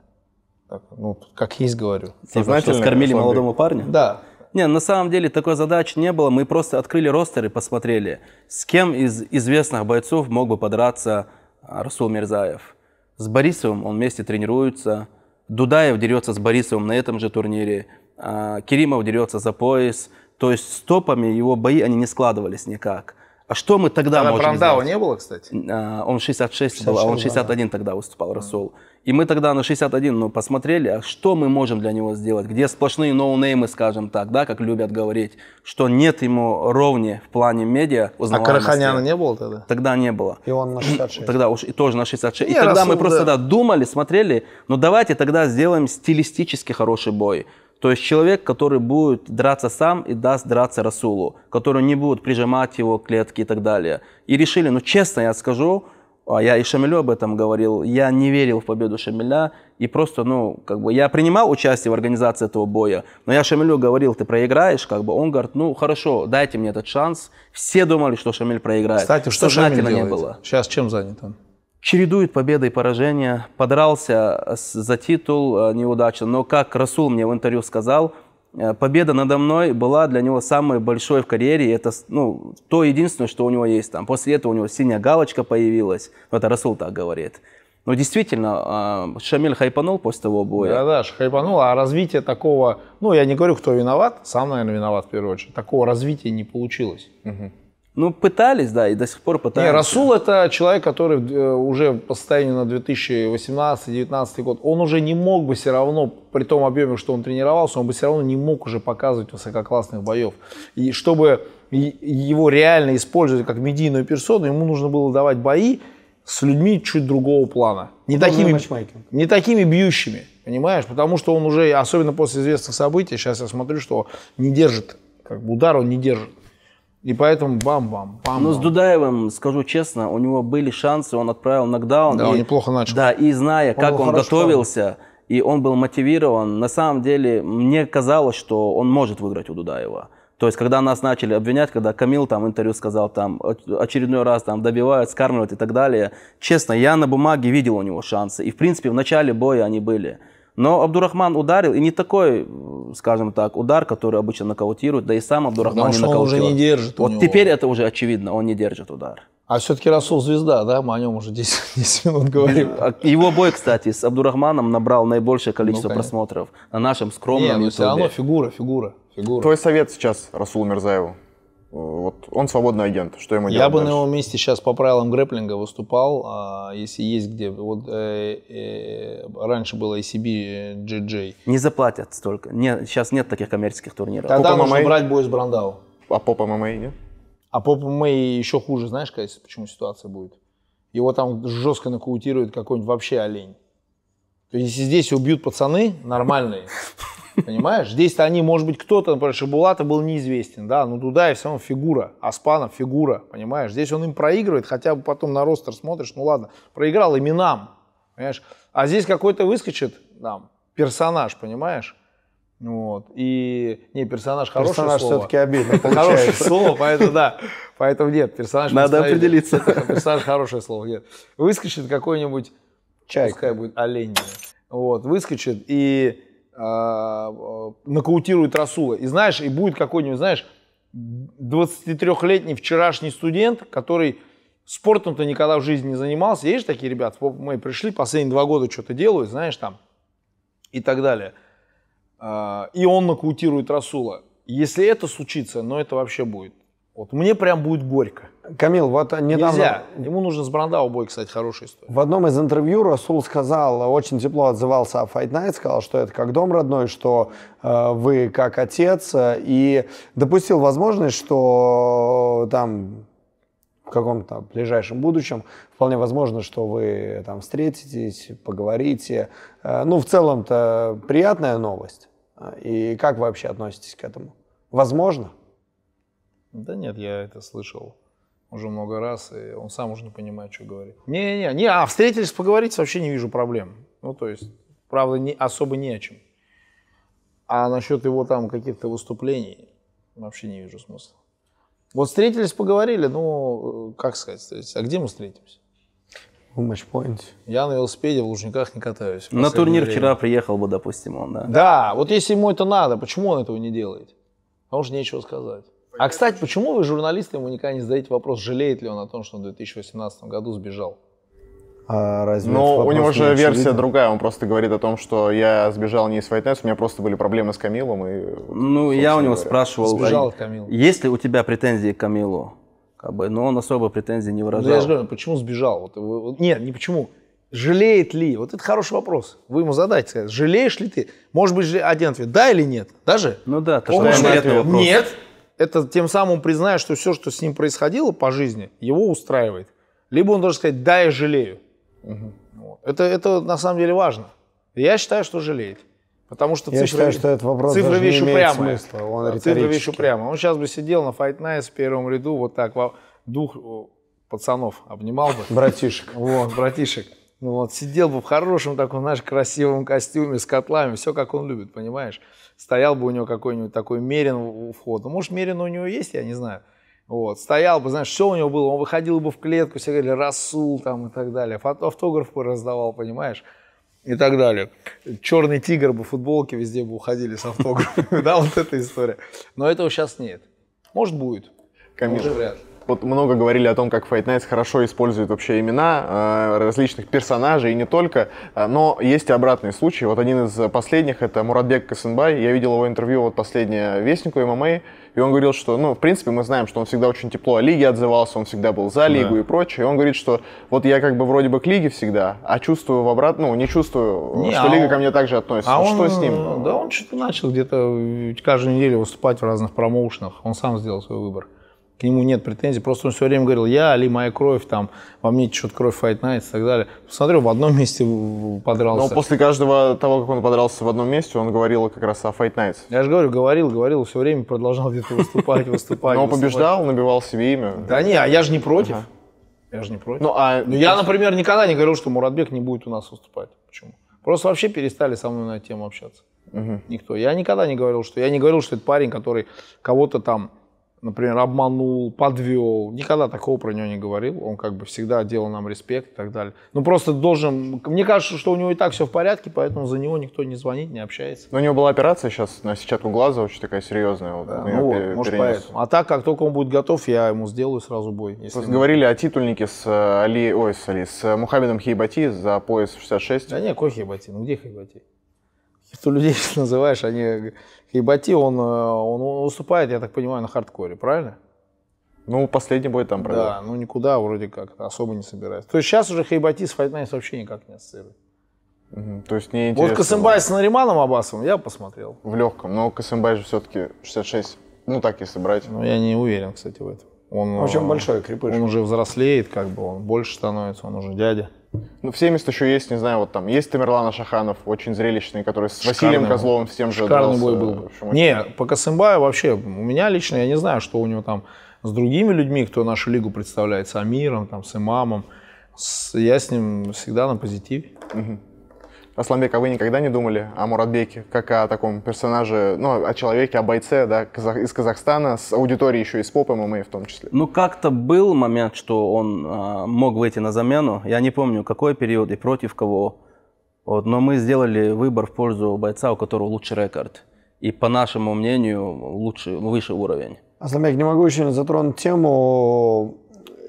Так, ну, как есть говорю. Сознательно скормили молодому парня? Да. Не, на самом деле такой задачи не было. Мы просто открыли ростер и посмотрели, с кем из известных бойцов мог бы подраться а, Расул Мирзаев. С Борисовым он вместе тренируется. Дудаев дерется с Борисовым на этом же турнире. А, Керимов дерется за пояс. То есть стопами его бои они не складывались никак. А что мы тогда Там можем Брандау сделать? не было, кстати? А, он 66, 66 был, а он 61 да. тогда выступал, Расул. Mm. И мы тогда на 61 ну, посмотрели, а что мы можем для него сделать, где сплошные ноунеймы, скажем так, да, как любят говорить, что нет ему ровни в плане медиа. А узнаваемости. А Караханяна не было тогда? Тогда не было. И он на 66. Тогда уж и тоже на 66. Не, и тогда мы просто да. думали, смотрели, ну давайте тогда сделаем стилистически хороший бой. То есть человек, который будет драться сам и даст драться Расулу, который не будет прижимать его клетки и так далее. И решили, ну честно я скажу, а я и Шамилю об этом говорил, я не верил в победу Шамиля, и просто, ну, как бы, я принимал участие в организации этого боя, но я Шамилю говорил, ты проиграешь, как бы, он говорит, ну, хорошо, дайте мне этот шанс, все думали, что Шамиль проиграет. Кстати, что Шамиль делает? не было. Сейчас чем занят он? чередует победы и поражения, подрался за титул э, неудачно, но как Расул мне в интервью сказал, Э, победа надо мной была для него самой большой в карьере. Это ну, то единственное, что у него есть там. После этого у него синяя галочка появилась. Ну, это Расул так говорит. Но ну, действительно, а, Шамиль хайпанул после того боя. Да, да, хайпанул. А развитие такого, ну, я не говорю, кто виноват, сам, наверное, виноват в первую очередь. Такого развития не получилось. Угу. Ну, пытались, да, и до сих пор пытались. Не, Расул это человек, который э, уже по состоянию на 2018-2019 год, он уже не мог бы все равно, при том объеме, что он тренировался, он бы все равно не мог уже показывать высококлассных боев. И чтобы его реально использовать как медийную персону, ему нужно было давать бои с людьми чуть другого плана. Не, такими, не такими бьющими, понимаешь? Потому что он уже, особенно после известных событий, сейчас я смотрю, что не держит, как бы удар он не держит. И поэтому бам-бам. бам. Но ну, с Дудаевым, скажу честно, у него были шансы, он отправил нокдаун. Да, и, он неплохо начал. Да, и зная, он как он готовился, и он был мотивирован, на самом деле мне казалось, что он может выиграть у Дудаева. То есть, когда нас начали обвинять, когда Камил там интервью сказал, там, очередной раз там добивают, скармливают и так далее, честно, я на бумаге видел у него шансы. И, в принципе, в начале боя они были. Но Абдурахман ударил, и не такой, скажем так, удар, который обычно нокаутирует, да и сам Абдурахман Потому не нокаутирует. он уже не держит Вот него. теперь это уже очевидно, он не держит удар. А все-таки Расул звезда, да? Мы о нем уже 10, 10 минут говорим. А его бой, кстати, с Абдурахманом набрал наибольшее количество ну, просмотров на нашем скромном Нет, ну, все равно фигура, фигура, фигура. Твой совет сейчас Расулу Мирзаеву? Вот он свободный агент, что ему делать Я бы дальше? на его месте сейчас по правилам грэплинга выступал, а, если есть где. Вот э, э, раньше было ACB, GJ. Э, Не заплатят столько. Нет, сейчас нет таких коммерческих турниров. Тогда Поп нужно ММА? брать бой с Брандау. А поп ММА нет? А поп ММА еще хуже, знаешь, почему ситуация будет? Его там жестко нокаутирует какой-нибудь вообще олень. То есть, если здесь убьют пацаны нормальные, понимаешь, здесь-то они, может быть, кто-то, например, Шабулата был неизвестен, да, но ну, Дудаев все равно фигура, Аспанов фигура, понимаешь, здесь он им проигрывает, хотя бы потом на ростер смотришь, ну ладно, проиграл именам, понимаешь, а здесь какой-то выскочит, там, персонаж, понимаешь, вот. И не персонаж хорошее персонаж все-таки обидно Хорошее слово, поэтому да. Поэтому нет, персонаж... Надо определиться. Персонаж хорошее слово, нет. Выскочит какой-нибудь Чайка. Пускай будет оленья. Вот, выскочит и э, нокаутирует Расула. И знаешь, и будет какой-нибудь, знаешь, 23-летний вчерашний студент, который спортом-то никогда в жизни не занимался. Есть же такие ребята, мы пришли, последние два года что-то делают, знаешь, там, и так далее. А, и он нокаутирует Расула. Если это случится, ну это вообще будет вот мне прям будет горько. Камил, вот недавно... Нельзя. Ему нужен с Брандау бой, кстати, хороший история. В одном из интервью Расул сказал, очень тепло отзывался о Fight Night, сказал, что это как дом родной, что э, вы как отец, э, и допустил возможность, что там в каком-то ближайшем будущем вполне возможно, что вы там встретитесь, поговорите. Э, ну, в целом-то приятная новость. Э, и как вы вообще относитесь к этому? Возможно? Да нет, я это слышал уже много раз, и он сам уже не понимает, что говорит. Не-не-не, а встретились поговорить, вообще не вижу проблем. Ну, то есть, правда, не, особо не о чем. А насчет его там каких-то выступлений вообще не вижу смысла. Вот встретились, поговорили, ну, э, как сказать, то есть, а где мы встретимся? В матчпоинте. Я на велосипеде в Лужниках не катаюсь. На турнир время. вчера приехал бы, допустим, он, да? Да, вот если ему это надо, почему он этого не делает? Потому что нечего сказать. А, кстати, почему вы журналисты ему никогда не задаете вопрос, жалеет ли он о том, что он в 2018 году сбежал? А разве Но ну, у него же очевиден? версия другая, он просто говорит о том, что я сбежал не из Файтнес, у меня просто были проблемы с Камилом. И, ну, я у него говоря, спрашивал, а сбежал от Камила. есть ли у тебя претензии к Камилу? Как бы, но он особо претензий не выражал. Ну, я же говорю, почему сбежал? Вот, вот, нет, не почему. Жалеет ли? Вот это хороший вопрос. Вы ему задайте, сказать, жалеешь ли ты? Может быть, один ответ, да или нет? Даже? Ну да, то, что нет, нет, это тем самым признает, что все, что с ним происходило по жизни, его устраивает. Либо он должен сказать, да, я жалею. Угу. Вот. Это, это на самом деле важно. Я считаю, что жалеет. Потому что я цифры, считаю, что этот вопрос цифры вещь упрямая. Смысла, он да, цифры вещь упрямая. Он сейчас бы сидел на Fight Night в первом ряду вот так, дух э, пацанов обнимал бы. Братишек. Вот, братишек. Ну вот, сидел бы в хорошем таком, знаешь, красивом костюме с котлами, все как он любит, понимаешь? стоял бы у него какой-нибудь такой мерин у входа. Может, мерин у него есть, я не знаю. Вот, стоял бы, знаешь, что у него было, он выходил бы в клетку, все говорили, Расул там и так далее, автограф бы раздавал, понимаешь, и так далее. Черный тигр бы, футболки везде бы уходили с автографами, да, вот эта история. Но этого сейчас нет. Может, будет. конечно Может, вряд ли вот много говорили о том, как Fight Nights хорошо использует вообще имена э, различных персонажей и не только, э, но есть и обратные случаи. Вот один из последних — это Муратбек Касенбай. Я видел его интервью вот последнее Вестнику ММА, и он говорил, что, ну, в принципе, мы знаем, что он всегда очень тепло о лиге отзывался, он всегда был за лигу да. и прочее. И он говорит, что вот я как бы вроде бы к лиге всегда, а чувствую в обратно, ну, не чувствую, не, что а лига он... ко мне также относится. А ну, он... что с ним? Да он что-то начал где-то э, каждую неделю выступать в разных промоушенах. Он сам сделал свой выбор к нему нет претензий. Просто он все время говорил, я или моя кровь, там, во мне течет кровь Fight Night и так далее. Посмотрел, в одном месте подрался. Но после каждого того, как он подрался в одном месте, он говорил как раз о Fight Night. Я же говорю, говорил, говорил, все время продолжал где-то выступать, выступать. Но побеждал, набивал себе имя. Да не, а я же не против. Я же не против. Ну, а... Ну, я, например, никогда не говорил, что Муратбек не будет у нас выступать. Почему? Просто вообще перестали со мной на эту тему общаться. Угу. Никто. Я никогда не говорил, что я не говорил, что это парень, который кого-то там например, обманул, подвел. Никогда такого про него не говорил. Он как бы всегда делал нам респект и так далее. Ну, просто должен... Мне кажется, что у него и так все в порядке, поэтому за него никто не звонит, не общается. Но у него была операция сейчас на сетчатку глаза очень такая серьезная. Вот, да, ну вот, перенес. может, поэтому. А так, как только он будет готов, я ему сделаю сразу бой. Если Просто нет. говорили о титульнике с э, Али... Ой, с Али, с э, Мухаммедом Хейбати за пояс 66. Да нет, какой Хейбати? Ну, где Хейбати? Кто людей называешь, они Хейбати, он, э, он выступает, я так понимаю, на хардкоре, правильно? Ну, последний бой там провел. Да, ну никуда вроде как особо не собирается. То есть сейчас уже Хейбати с Файтнайс вообще никак не ассоциирует. Угу, то есть не интересно. Вот Касымбай с Нариманом Абасовым я посмотрел. В легком, но Касымбай же все-таки 66, ну так если брать. Ну я не уверен, кстати, в этом. Он, в общем, э, большой крепыш. Он уже взрослеет, как бы, он больше становится, он уже дядя. Ну, в 70 еще есть, не знаю, вот там есть Тамерлана Шаханов, очень зрелищный, который с Шикарный. Василием Козловым с тем же Шикарный бой был. Общем, э, не, очень... по Косымбаю вообще, у меня лично, я не знаю, что у него там с другими людьми, кто нашу лигу представляет, с Амиром, там, с Имамом, с, я с ним всегда на позитиве. Угу. Асламбек, а вы никогда не думали о Муратбеке, как о таком персонаже, ну, о человеке, о бойце, да, из Казахстана, с аудиторией еще и с поп ММА в том числе? Ну, как-то был момент, что он а, мог выйти на замену. Я не помню, какой период и против кого. Вот, но мы сделали выбор в пользу бойца, у которого лучший рекорд. И, по нашему мнению, лучше, выше уровень. Асламбек, не могу еще затронуть тему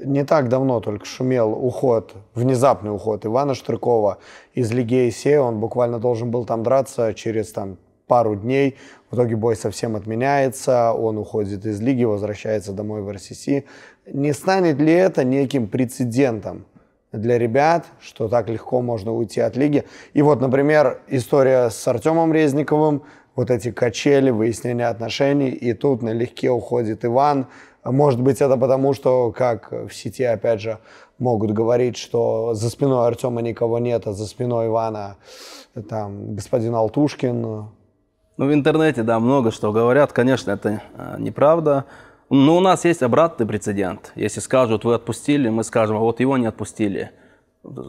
не так давно только шумел уход, внезапный уход Ивана Штыркова из Лиги Сея. Он буквально должен был там драться через там, пару дней. В итоге бой совсем отменяется, он уходит из лиги, возвращается домой в РСС. Не станет ли это неким прецедентом для ребят, что так легко можно уйти от лиги? И вот, например, история с Артемом Резниковым, вот эти качели, выяснение отношений, и тут налегке уходит Иван, а может быть, это потому, что, как в сети, опять же, могут говорить, что за спиной Артема никого нет, а за спиной Ивана э, там господин Алтушкин. Ну, в интернете, да, много что говорят. Конечно, это э, неправда. Но ну, у нас есть обратный прецедент. Если скажут, вы отпустили, мы скажем, а вот его не отпустили –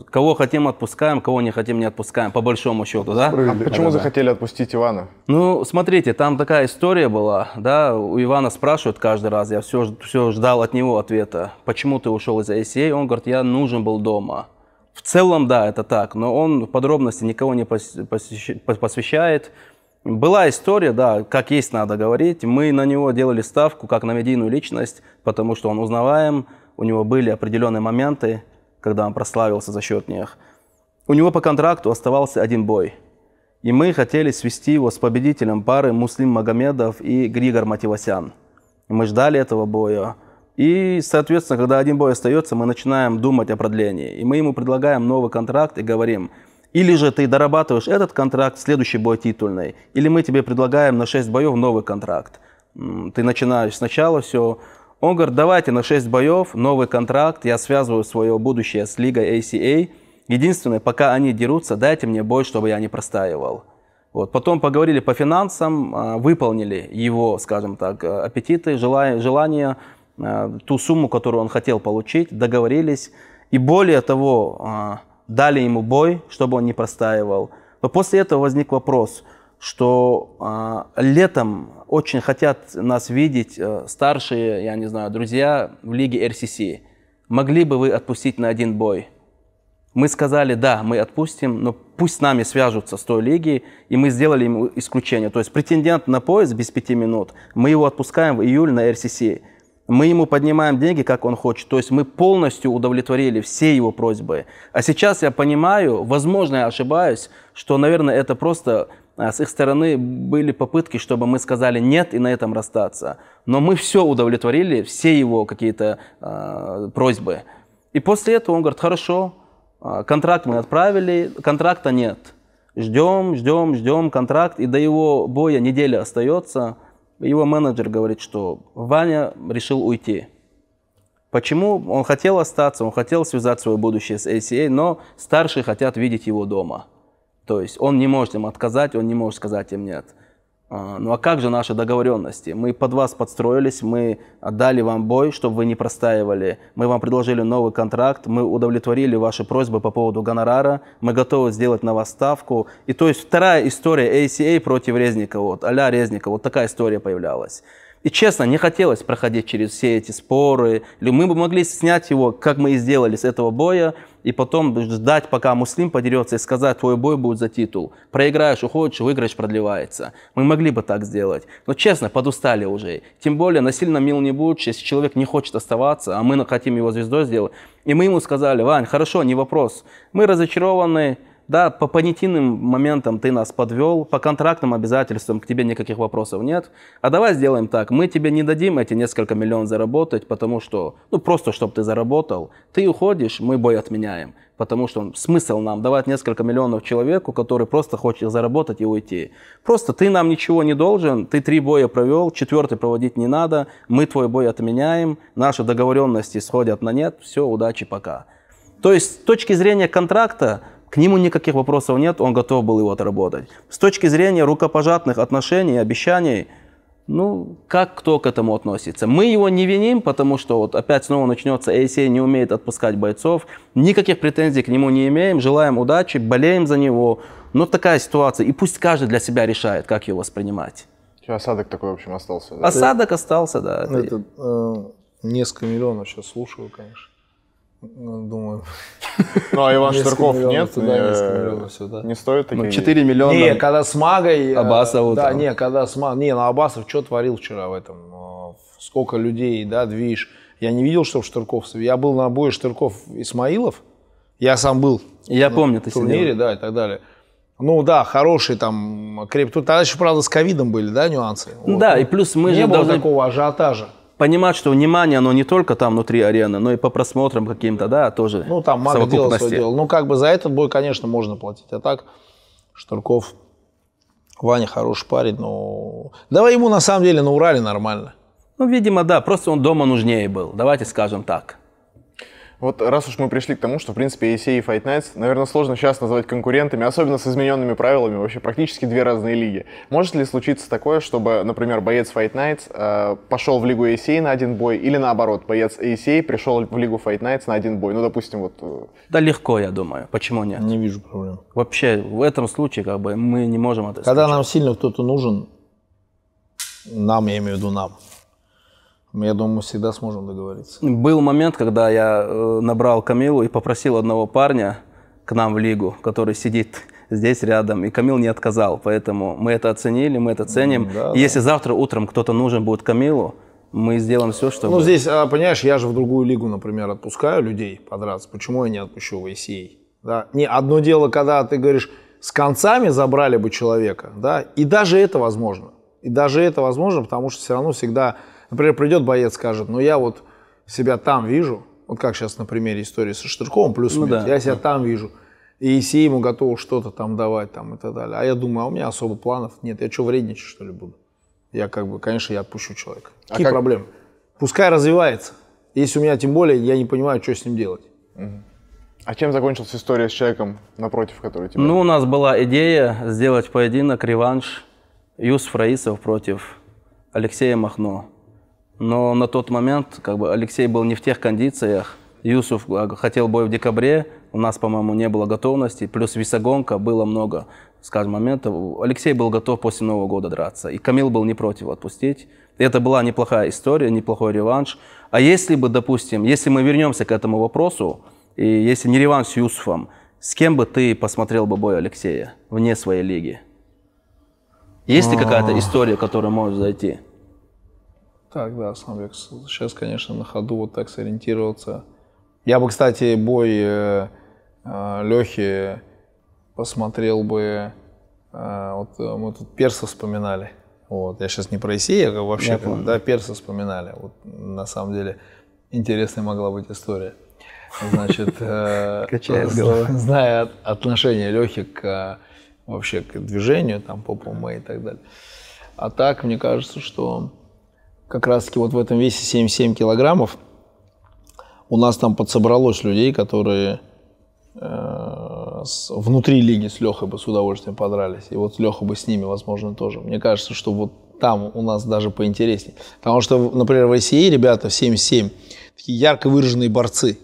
Кого хотим, отпускаем, кого не хотим, не отпускаем, по большому счету, да? А почему да, захотели да. отпустить Ивана? Ну, смотрите, там такая история была, да, у Ивана спрашивают каждый раз, я все, все ждал от него ответа, почему ты ушел из ICA, он говорит, я нужен был дома. В целом, да, это так, но он в подробности никого не посвящает. Была история, да, как есть надо говорить, мы на него делали ставку как на медийную личность, потому что он узнаваем, у него были определенные моменты, когда он прославился за счет них. У него по контракту оставался один бой. И мы хотели свести его с победителем пары Муслим Магомедов и Григор Мативасян. мы ждали этого боя. И, соответственно, когда один бой остается, мы начинаем думать о продлении. И мы ему предлагаем новый контракт и говорим, или же ты дорабатываешь этот контракт, следующий бой титульный, или мы тебе предлагаем на 6 боев новый контракт. Ты начинаешь сначала все, он говорит, давайте на 6 боев, новый контракт, я связываю свое будущее с лигой ACA. Единственное, пока они дерутся, дайте мне бой, чтобы я не простаивал. Вот. Потом поговорили по финансам, а, выполнили его, скажем так, э, аппетиты, желания, э, ту сумму, которую он хотел получить, договорились. И более того, а, дали ему бой, чтобы он не простаивал. Но после этого возник вопрос – что э, летом очень хотят нас видеть э, старшие, я не знаю, друзья в лиге РСС. Могли бы вы отпустить на один бой? Мы сказали, да, мы отпустим, но пусть с нами свяжутся с той лиги, и мы сделали им исключение. То есть претендент на поезд без пяти минут, мы его отпускаем в июль на РСС. Мы ему поднимаем деньги, как он хочет. То есть мы полностью удовлетворили все его просьбы. А сейчас я понимаю, возможно, я ошибаюсь, что, наверное, это просто а с их стороны были попытки, чтобы мы сказали нет и на этом расстаться. Но мы все удовлетворили, все его какие-то э, просьбы. И после этого он говорит, хорошо, а, контракт мы отправили, контракта нет. Ждем, ждем, ждем контракт, и до его боя неделя остается. Его менеджер говорит, что Ваня решил уйти. Почему? Он хотел остаться, он хотел связать свое будущее с ACA, но старшие хотят видеть его дома. То есть он не может им отказать, он не может сказать им нет. А, ну а как же наши договоренности? Мы под вас подстроились, мы отдали вам бой, чтобы вы не простаивали. Мы вам предложили новый контракт, мы удовлетворили ваши просьбы по поводу гонорара, мы готовы сделать на вас ставку. И то есть вторая история ACA против Резника, вот, а-ля Резника, вот такая история появлялась. И честно, не хотелось проходить через все эти споры. Мы бы могли снять его, как мы и сделали с этого боя, и потом ждать, пока Муслим подерется, и сказать, твой бой будет за титул. Проиграешь, уходишь, выиграешь, продлевается. Мы могли бы так сделать. Но честно, подустали уже. Тем более, насильно мил не будешь, если человек не хочет оставаться, а мы хотим его звездой сделать. И мы ему сказали, Вань, хорошо, не вопрос. Мы разочарованы, да, по понятийным моментам ты нас подвел, по контрактным обязательствам к тебе никаких вопросов нет. А давай сделаем так, мы тебе не дадим эти несколько миллионов заработать, потому что, ну просто, чтобы ты заработал. Ты уходишь, мы бой отменяем, потому что смысл нам давать несколько миллионов человеку, который просто хочет заработать и уйти. Просто ты нам ничего не должен, ты три боя провел, четвертый проводить не надо, мы твой бой отменяем, наши договоренности сходят на нет, все, удачи, пока. То есть с точки зрения контракта к нему никаких вопросов нет, он готов был его отработать. С точки зрения рукопожатных отношений, обещаний, ну, как кто к этому относится? Мы его не виним, потому что вот опять снова начнется, ACA не умеет отпускать бойцов, никаких претензий к нему не имеем, желаем удачи, болеем за него. Но такая ситуация, и пусть каждый для себя решает, как его воспринимать. Осадок такой, в общем, остался. Да? Осадок остался, да. Это, это э, несколько миллионов сейчас слушаю, конечно думаю. Ну, а Иван Штырков нет? Да, э, несколько сюда. Не стоит ну, такие? Ну, 4 миллиона. Не, когда с Магой... Э, Абасов. Да, не, когда с Магой... Не, на ну, Абасов что творил вчера в этом? Э, сколько людей, да, движ. Я не видел, что в Штырков... Я был на бое Штырков-Исмаилов. Я сам был. Я на помню, ты турнире, сидел. да, и так далее. Ну да, хороший там креп. Тут тогда еще, правда, с ковидом были, да, нюансы? Ну да, и плюс мы не же было должны... такого ажиотажа понимать, что внимание, оно не только там внутри арены, но и по просмотрам каким-то, да, тоже. Ну, там Мак делал свое дело. Ну, как бы за этот бой, конечно, можно платить. А так, Штурков, Ваня хороший парень, но... Ну, давай ему, на самом деле, на Урале нормально. Ну, видимо, да, просто он дома нужнее был, давайте скажем так. Вот раз уж мы пришли к тому, что, в принципе, ACA и Fight Nights, наверное, сложно сейчас назвать конкурентами, особенно с измененными правилами, вообще практически две разные лиги. Может ли случиться такое, чтобы, например, боец Fight Nights э, пошел в лигу ACA на один бой, или наоборот, боец ACA пришел в лигу Fight Nights на один бой? Ну, допустим, вот... Э, да легко, я думаю. Почему нет? Не вижу проблем. Вообще, в этом случае, как бы, мы не можем это Когда исключить. нам сильно кто-то нужен, нам, я имею в виду нам, ну, я думаю, мы всегда сможем договориться. Был момент, когда я э, набрал Камилу и попросил одного парня к нам в лигу, который сидит здесь рядом, и Камил не отказал, поэтому мы это оценили, мы это ценим. Да, да. Если завтра утром кто-то нужен будет Камилу, мы сделаем все, ну, чтобы. Ну здесь, а, понимаешь, я же в другую лигу, например, отпускаю людей подраться. Почему я не отпущу в ACA? Да? Не одно дело, когда ты говоришь с концами забрали бы человека, да, и даже это возможно, и даже это возможно, потому что все равно всегда Например, придет боец, скажет, ну я вот себя там вижу, вот как сейчас на примере истории со Штырковым, плюс ну, да, я себя да. там вижу. И ИСИ ему готов что-то там давать там и так далее. А я думаю, а у меня особо планов нет. Я что, вредничать что ли буду? Я как бы, конечно, я отпущу человека. А Какие как... проблемы? Пускай развивается. Если у меня тем более, я не понимаю, что с ним делать. А чем закончилась история с человеком напротив, которого тебя... Ну, у нас была идея сделать поединок, реванш Юс Фраисов против Алексея Махно. Но на тот момент как бы, Алексей был не в тех кондициях. Юсуф а, хотел бой в декабре, у нас, по-моему, не было готовности, плюс весогонка, было много, скажем, моментов. Алексей был готов после Нового года драться, и Камил был не против отпустить. Это была неплохая история, неплохой реванш. А если бы, допустим, если мы вернемся к этому вопросу, и если не реванш с Юсуфом, с кем бы ты посмотрел бы бой Алексея вне своей лиги? Есть ли какая-то а. история, которая может зайти? Так, да, сам я сейчас, конечно, на ходу вот так сориентироваться. Я бы, кстати, бой э, э Лехи посмотрел бы. Э, вот э, мы тут перса вспоминали. Вот, я сейчас не про Исея, а вообще, я да, перса вспоминали. Вот на самом деле интересная могла быть история. Значит, э, зная отношение Лехи к вообще к движению, там, попу, ММА и так далее. А так, мне кажется, что как раз-таки вот в этом весе 77 килограммов у нас там подсобралось людей, которые э, с, внутри лиги с Лехой бы с удовольствием подрались. И вот Леха бы с ними, возможно, тоже. Мне кажется, что вот там у нас даже поинтереснее. Потому что, например, в России ребята в 77 такие ярко выраженные борцы.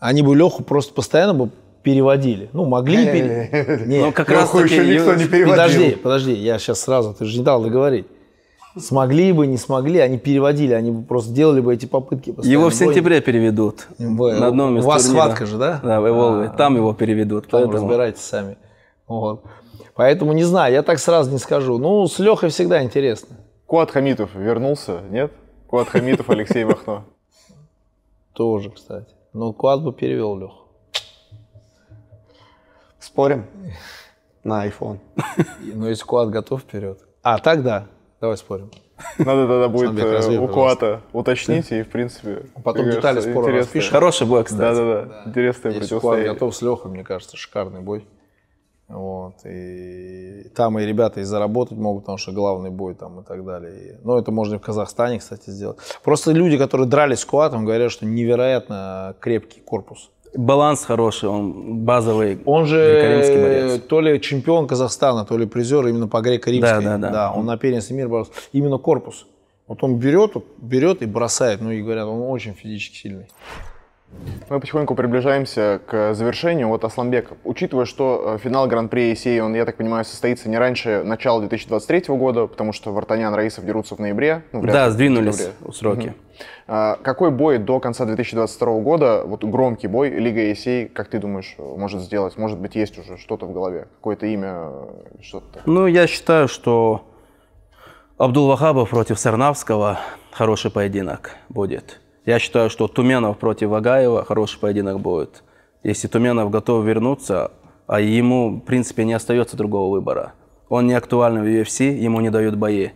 Они бы Леху просто постоянно бы переводили. Ну, могли э, переводить. Э, э, Но ну, как раз еще никто не переводил. Подожди, подожди, я сейчас сразу, ты же не дал договорить. Смогли бы, не смогли, они переводили, они просто делали бы эти попытки. Постоянно. Его в сентябре переведут. В, на одном из У вас турнира. схватка же, да? Да, в Evolve. А, там его переведут. Там поэтому. разбирайтесь сами. Вот. Поэтому не знаю, я так сразу не скажу. Ну, с Лехой всегда интересно. Куат Хамитов вернулся, нет? Куат Хамитов, Алексей Вахно. Тоже, кстати. Ну, Куат бы перевел Леху. Спорим? На iPhone. Ну, если Куат готов, вперед. А, тогда. Давай спорим. Надо тогда будет э, у Куата уточнить, и, в принципе... Потом детали спора распишем. Хороший бой, кстати. Да-да-да, интересное противостояние. готов с Лехой, мне кажется, шикарный бой. Вот. И там и ребята и заработать могут, потому что главный бой там и так далее. Но ну, это можно и в Казахстане, кстати, сделать. Просто люди, которые дрались с Куатом, говорят, что невероятно крепкий корпус баланс хороший, он базовый. Он же э, то ли чемпион Казахстана, то ли призер именно по греко-римской. Да, да, да. да он на первенстве мира боролся. Именно корпус. Вот он берет, берет и бросает. Ну и говорят, он очень физически сильный. Мы потихоньку приближаемся к завершению. Вот Асланбек, учитывая, что э, финал Гран-при ECA, он, я так понимаю, состоится не раньше начала 2023 года, потому что Вартанян и Раисов дерутся в ноябре. Ну, да, ли, сдвинулись сроки. Угу. А, какой бой до конца 2022 года, вот громкий бой Лига ECA, как ты думаешь, может сделать? Может быть, есть уже что-то в голове, какое-то имя, что-то? Ну, я считаю, что Абдул Вахабов против Сарнавского хороший поединок будет. Я считаю, что Туменов против Агаева хороший поединок будет. Если Туменов готов вернуться, а ему, в принципе, не остается другого выбора. Он не актуален в UFC, ему не дают бои.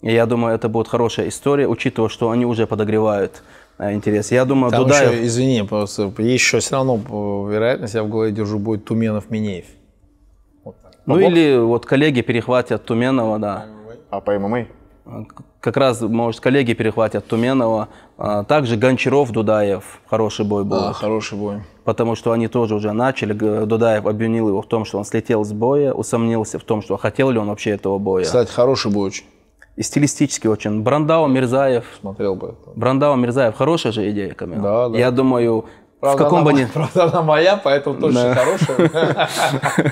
И я думаю, это будет хорошая история, учитывая, что они уже подогревают э, интерес. Я думаю, Там Дудаев... еще, извини, просто еще все равно вероятность, я в голове держу, будет Туменов-Минеев. Вот. Ну Бокс? или вот коллеги перехватят Туменова, да. А по ММА? А, как раз, может, коллеги перехватят Туменова. А, также Гончаров, Дудаев. Хороший бой был. Да, хороший бой. Потому что они тоже уже начали. Дудаев обвинил его в том, что он слетел с боя, усомнился в том, что хотел ли он вообще этого боя. Кстати, хороший бой очень. И стилистически очень. Брандау, Мирзаев. Смотрел бы. Это. Брандау, Мирзаев. Хорошая же идея, Камил. Да, да. Я думаю, Правда, в каком она, бы ни... Правда, она моя, поэтому тоже да. хорошая.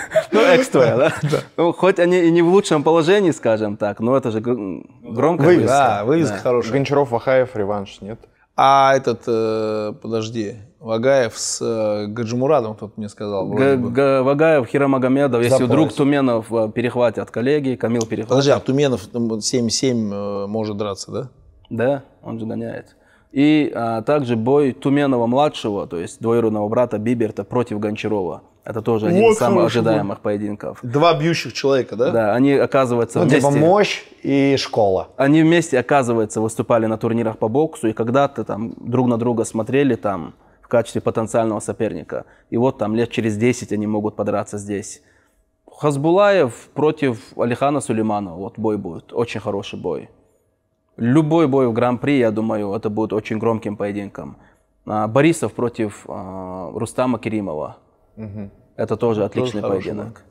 Ну, экстра, да? Ну, хоть они и не в лучшем положении, скажем так, но это же громко. Вывеска. Ну да, вывеска хорошая. Гончаров, Вахаев, реванш, нет? А этот, э, подожди, Вагаев с э, Гаджимурадом, кто-то мне сказал. Вагаев, Хиромагомедов. если вдруг Туменов э, перехватит от коллеги, Камил перехватит. Подожди, а Туменов 7-7 может драться, да? Да, он же гоняет и а, также бой Туменова-младшего, то есть двоюродного брата Биберта против Гончарова. Это тоже вот один из самых ожидаемых бой. поединков. Два бьющих человека, да? Да, они оказываются ну, типа вместе. Типа мощь и школа. Они вместе, оказывается, выступали на турнирах по боксу и когда-то там друг на друга смотрели там в качестве потенциального соперника. И вот там лет через 10 они могут подраться здесь. Хазбулаев против Алихана Сулейманова. Вот бой будет. Очень хороший бой. Любой бой в Гран-при, я думаю, это будет очень громким поединком. А, Борисов против а, Рустама Керимова. Угу. Это тоже отличный тоже поединок.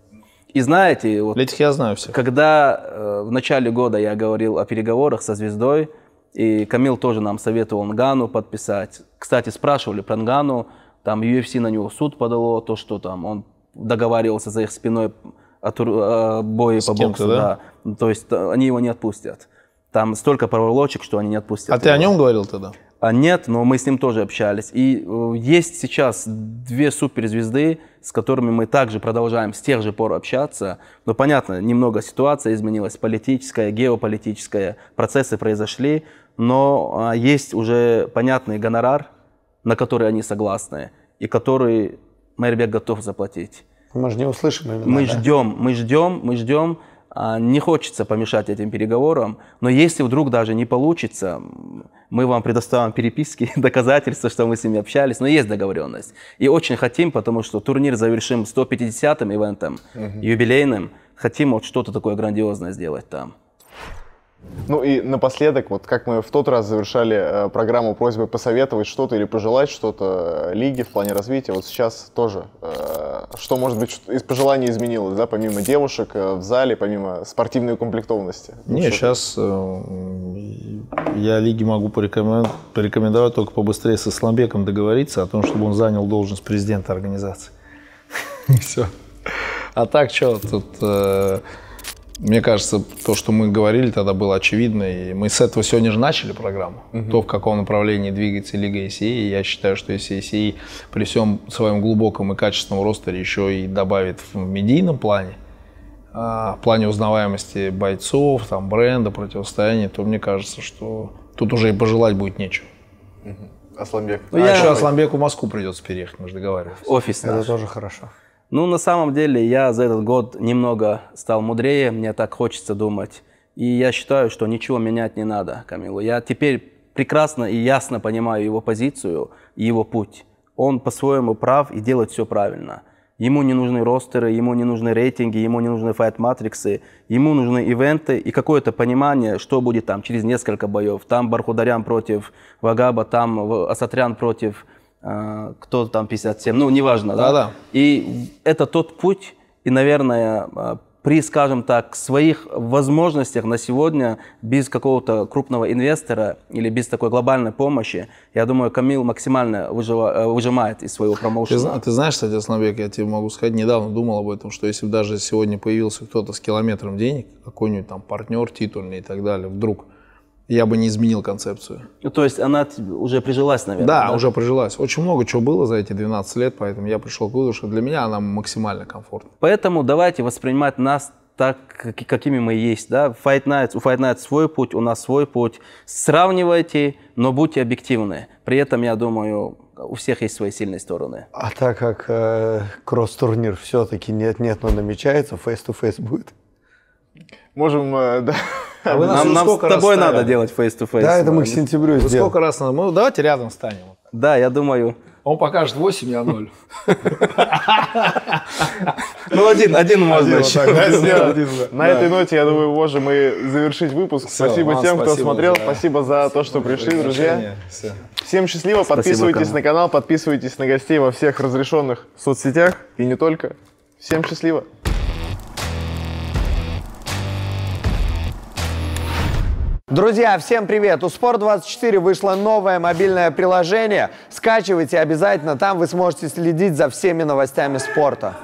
И знаете, вот, Летих я знаю всех. когда э, в начале года я говорил о переговорах со звездой, и Камил тоже нам советовал Нгану подписать. Кстати, спрашивали про Нгану, там UFC на него суд подало, то, что там он договаривался за их спиной о, тур, о бое по боксу. Да? Да. То есть э, они его не отпустят. Там столько проволочек, что они не отпустят. А его. ты о нем говорил тогда? А нет, но мы с ним тоже общались. И э, есть сейчас две суперзвезды, с которыми мы также продолжаем с тех же пор общаться. Но понятно, немного ситуация изменилась, политическая, геополитическая, процессы произошли, но а, есть уже понятный гонорар, на который они согласны, и который Мэрбек готов заплатить. Мы же не услышим именно. Мы да? ждем, мы ждем, мы ждем. А, не хочется помешать этим переговорам, но если вдруг даже не получится, мы вам предоставим переписки, доказательства, что мы с ними общались, но есть договоренность. И очень хотим, потому что турнир завершим 150-м ивентом, угу. юбилейным, хотим вот что-то такое грандиозное сделать там. Ну и напоследок, вот как мы в тот раз завершали э, программу просьбы посоветовать что-то или пожелать что-то э, лиге в плане развития, вот сейчас тоже, э, что, может быть, из пожеланий изменилось, да, помимо девушек в зале, помимо спортивной укомплектованности? Ну, Не, вот сейчас я лиге могу порекомен... порекомендовать только побыстрее с Исламбеком договориться о том, чтобы он занял должность президента организации. Все. А так что тут мне кажется, то, что мы говорили тогда, было очевидно. И мы с этого сегодня же начали программу. Угу. То, в каком направлении двигается Лига ECE. Я считаю, что если ECE при всем своем глубоком и качественном росте еще и добавит в медийном плане, а, в плане узнаваемости бойцов, там, бренда, противостояния, то мне кажется, что тут уже и пожелать будет нечего. Угу. Асламбек. Ну, а я... еще Асламбеку в Москву придется переехать, мы же договаривались. Офис. Это наш. тоже хорошо. Ну, на самом деле, я за этот год немного стал мудрее, мне так хочется думать. И я считаю, что ничего менять не надо, Камилу. Я теперь прекрасно и ясно понимаю его позицию и его путь. Он по-своему прав и делает все правильно. Ему не нужны ростеры, ему не нужны рейтинги, ему не нужны файт-матриксы, ему нужны ивенты и какое-то понимание, что будет там через несколько боев. Там Бархударян против Вагаба, там Асатрян против Э, кто там 57, ну, неважно, да? Да-да. И это тот путь, и, наверное, э, при, скажем так, своих возможностях на сегодня, без какого-то крупного инвестора или без такой глобальной помощи, я думаю, Камил максимально выжива, э, выжимает из своего промоушена. Ты, ты знаешь, кстати, Асланбек, я тебе могу сказать, недавно думал об этом, что если бы даже сегодня появился кто-то с километром денег, какой-нибудь там партнер титульный и так далее, вдруг, я бы не изменил концепцию. Ну, то есть она уже прижилась, наверное? Да, да? уже прижилась. Очень много чего было за эти 12 лет, поэтому я пришел к выводу, что для меня она максимально комфортна. Поэтому давайте воспринимать нас так, какими мы есть. Да? Fight Nights, у Fight Night свой путь, у нас свой путь. Сравнивайте, но будьте объективны. При этом, я думаю, у всех есть свои сильные стороны. А так как э, кросс-турнир все-таки нет-нет, но намечается, фейс-то-фейс будет можем... Э, да. А вы нам, нам с тобой надо ставили? делать face-to-face. да, это мы к сентябрю сделаем. сколько раз надо? Ну, давайте рядом станем. Да, я думаю. Он покажет 8, я 0. Ну, один, один можно На этой ноте, я думаю, можем и завершить выпуск. Спасибо тем, кто смотрел. Спасибо за то, что пришли, друзья. Всем счастливо. Подписывайтесь на канал, подписывайтесь на гостей во всех разрешенных соцсетях и не только. Всем счастливо. Друзья, всем привет! У Sport24 вышло новое мобильное приложение. Скачивайте обязательно, там вы сможете следить за всеми новостями спорта.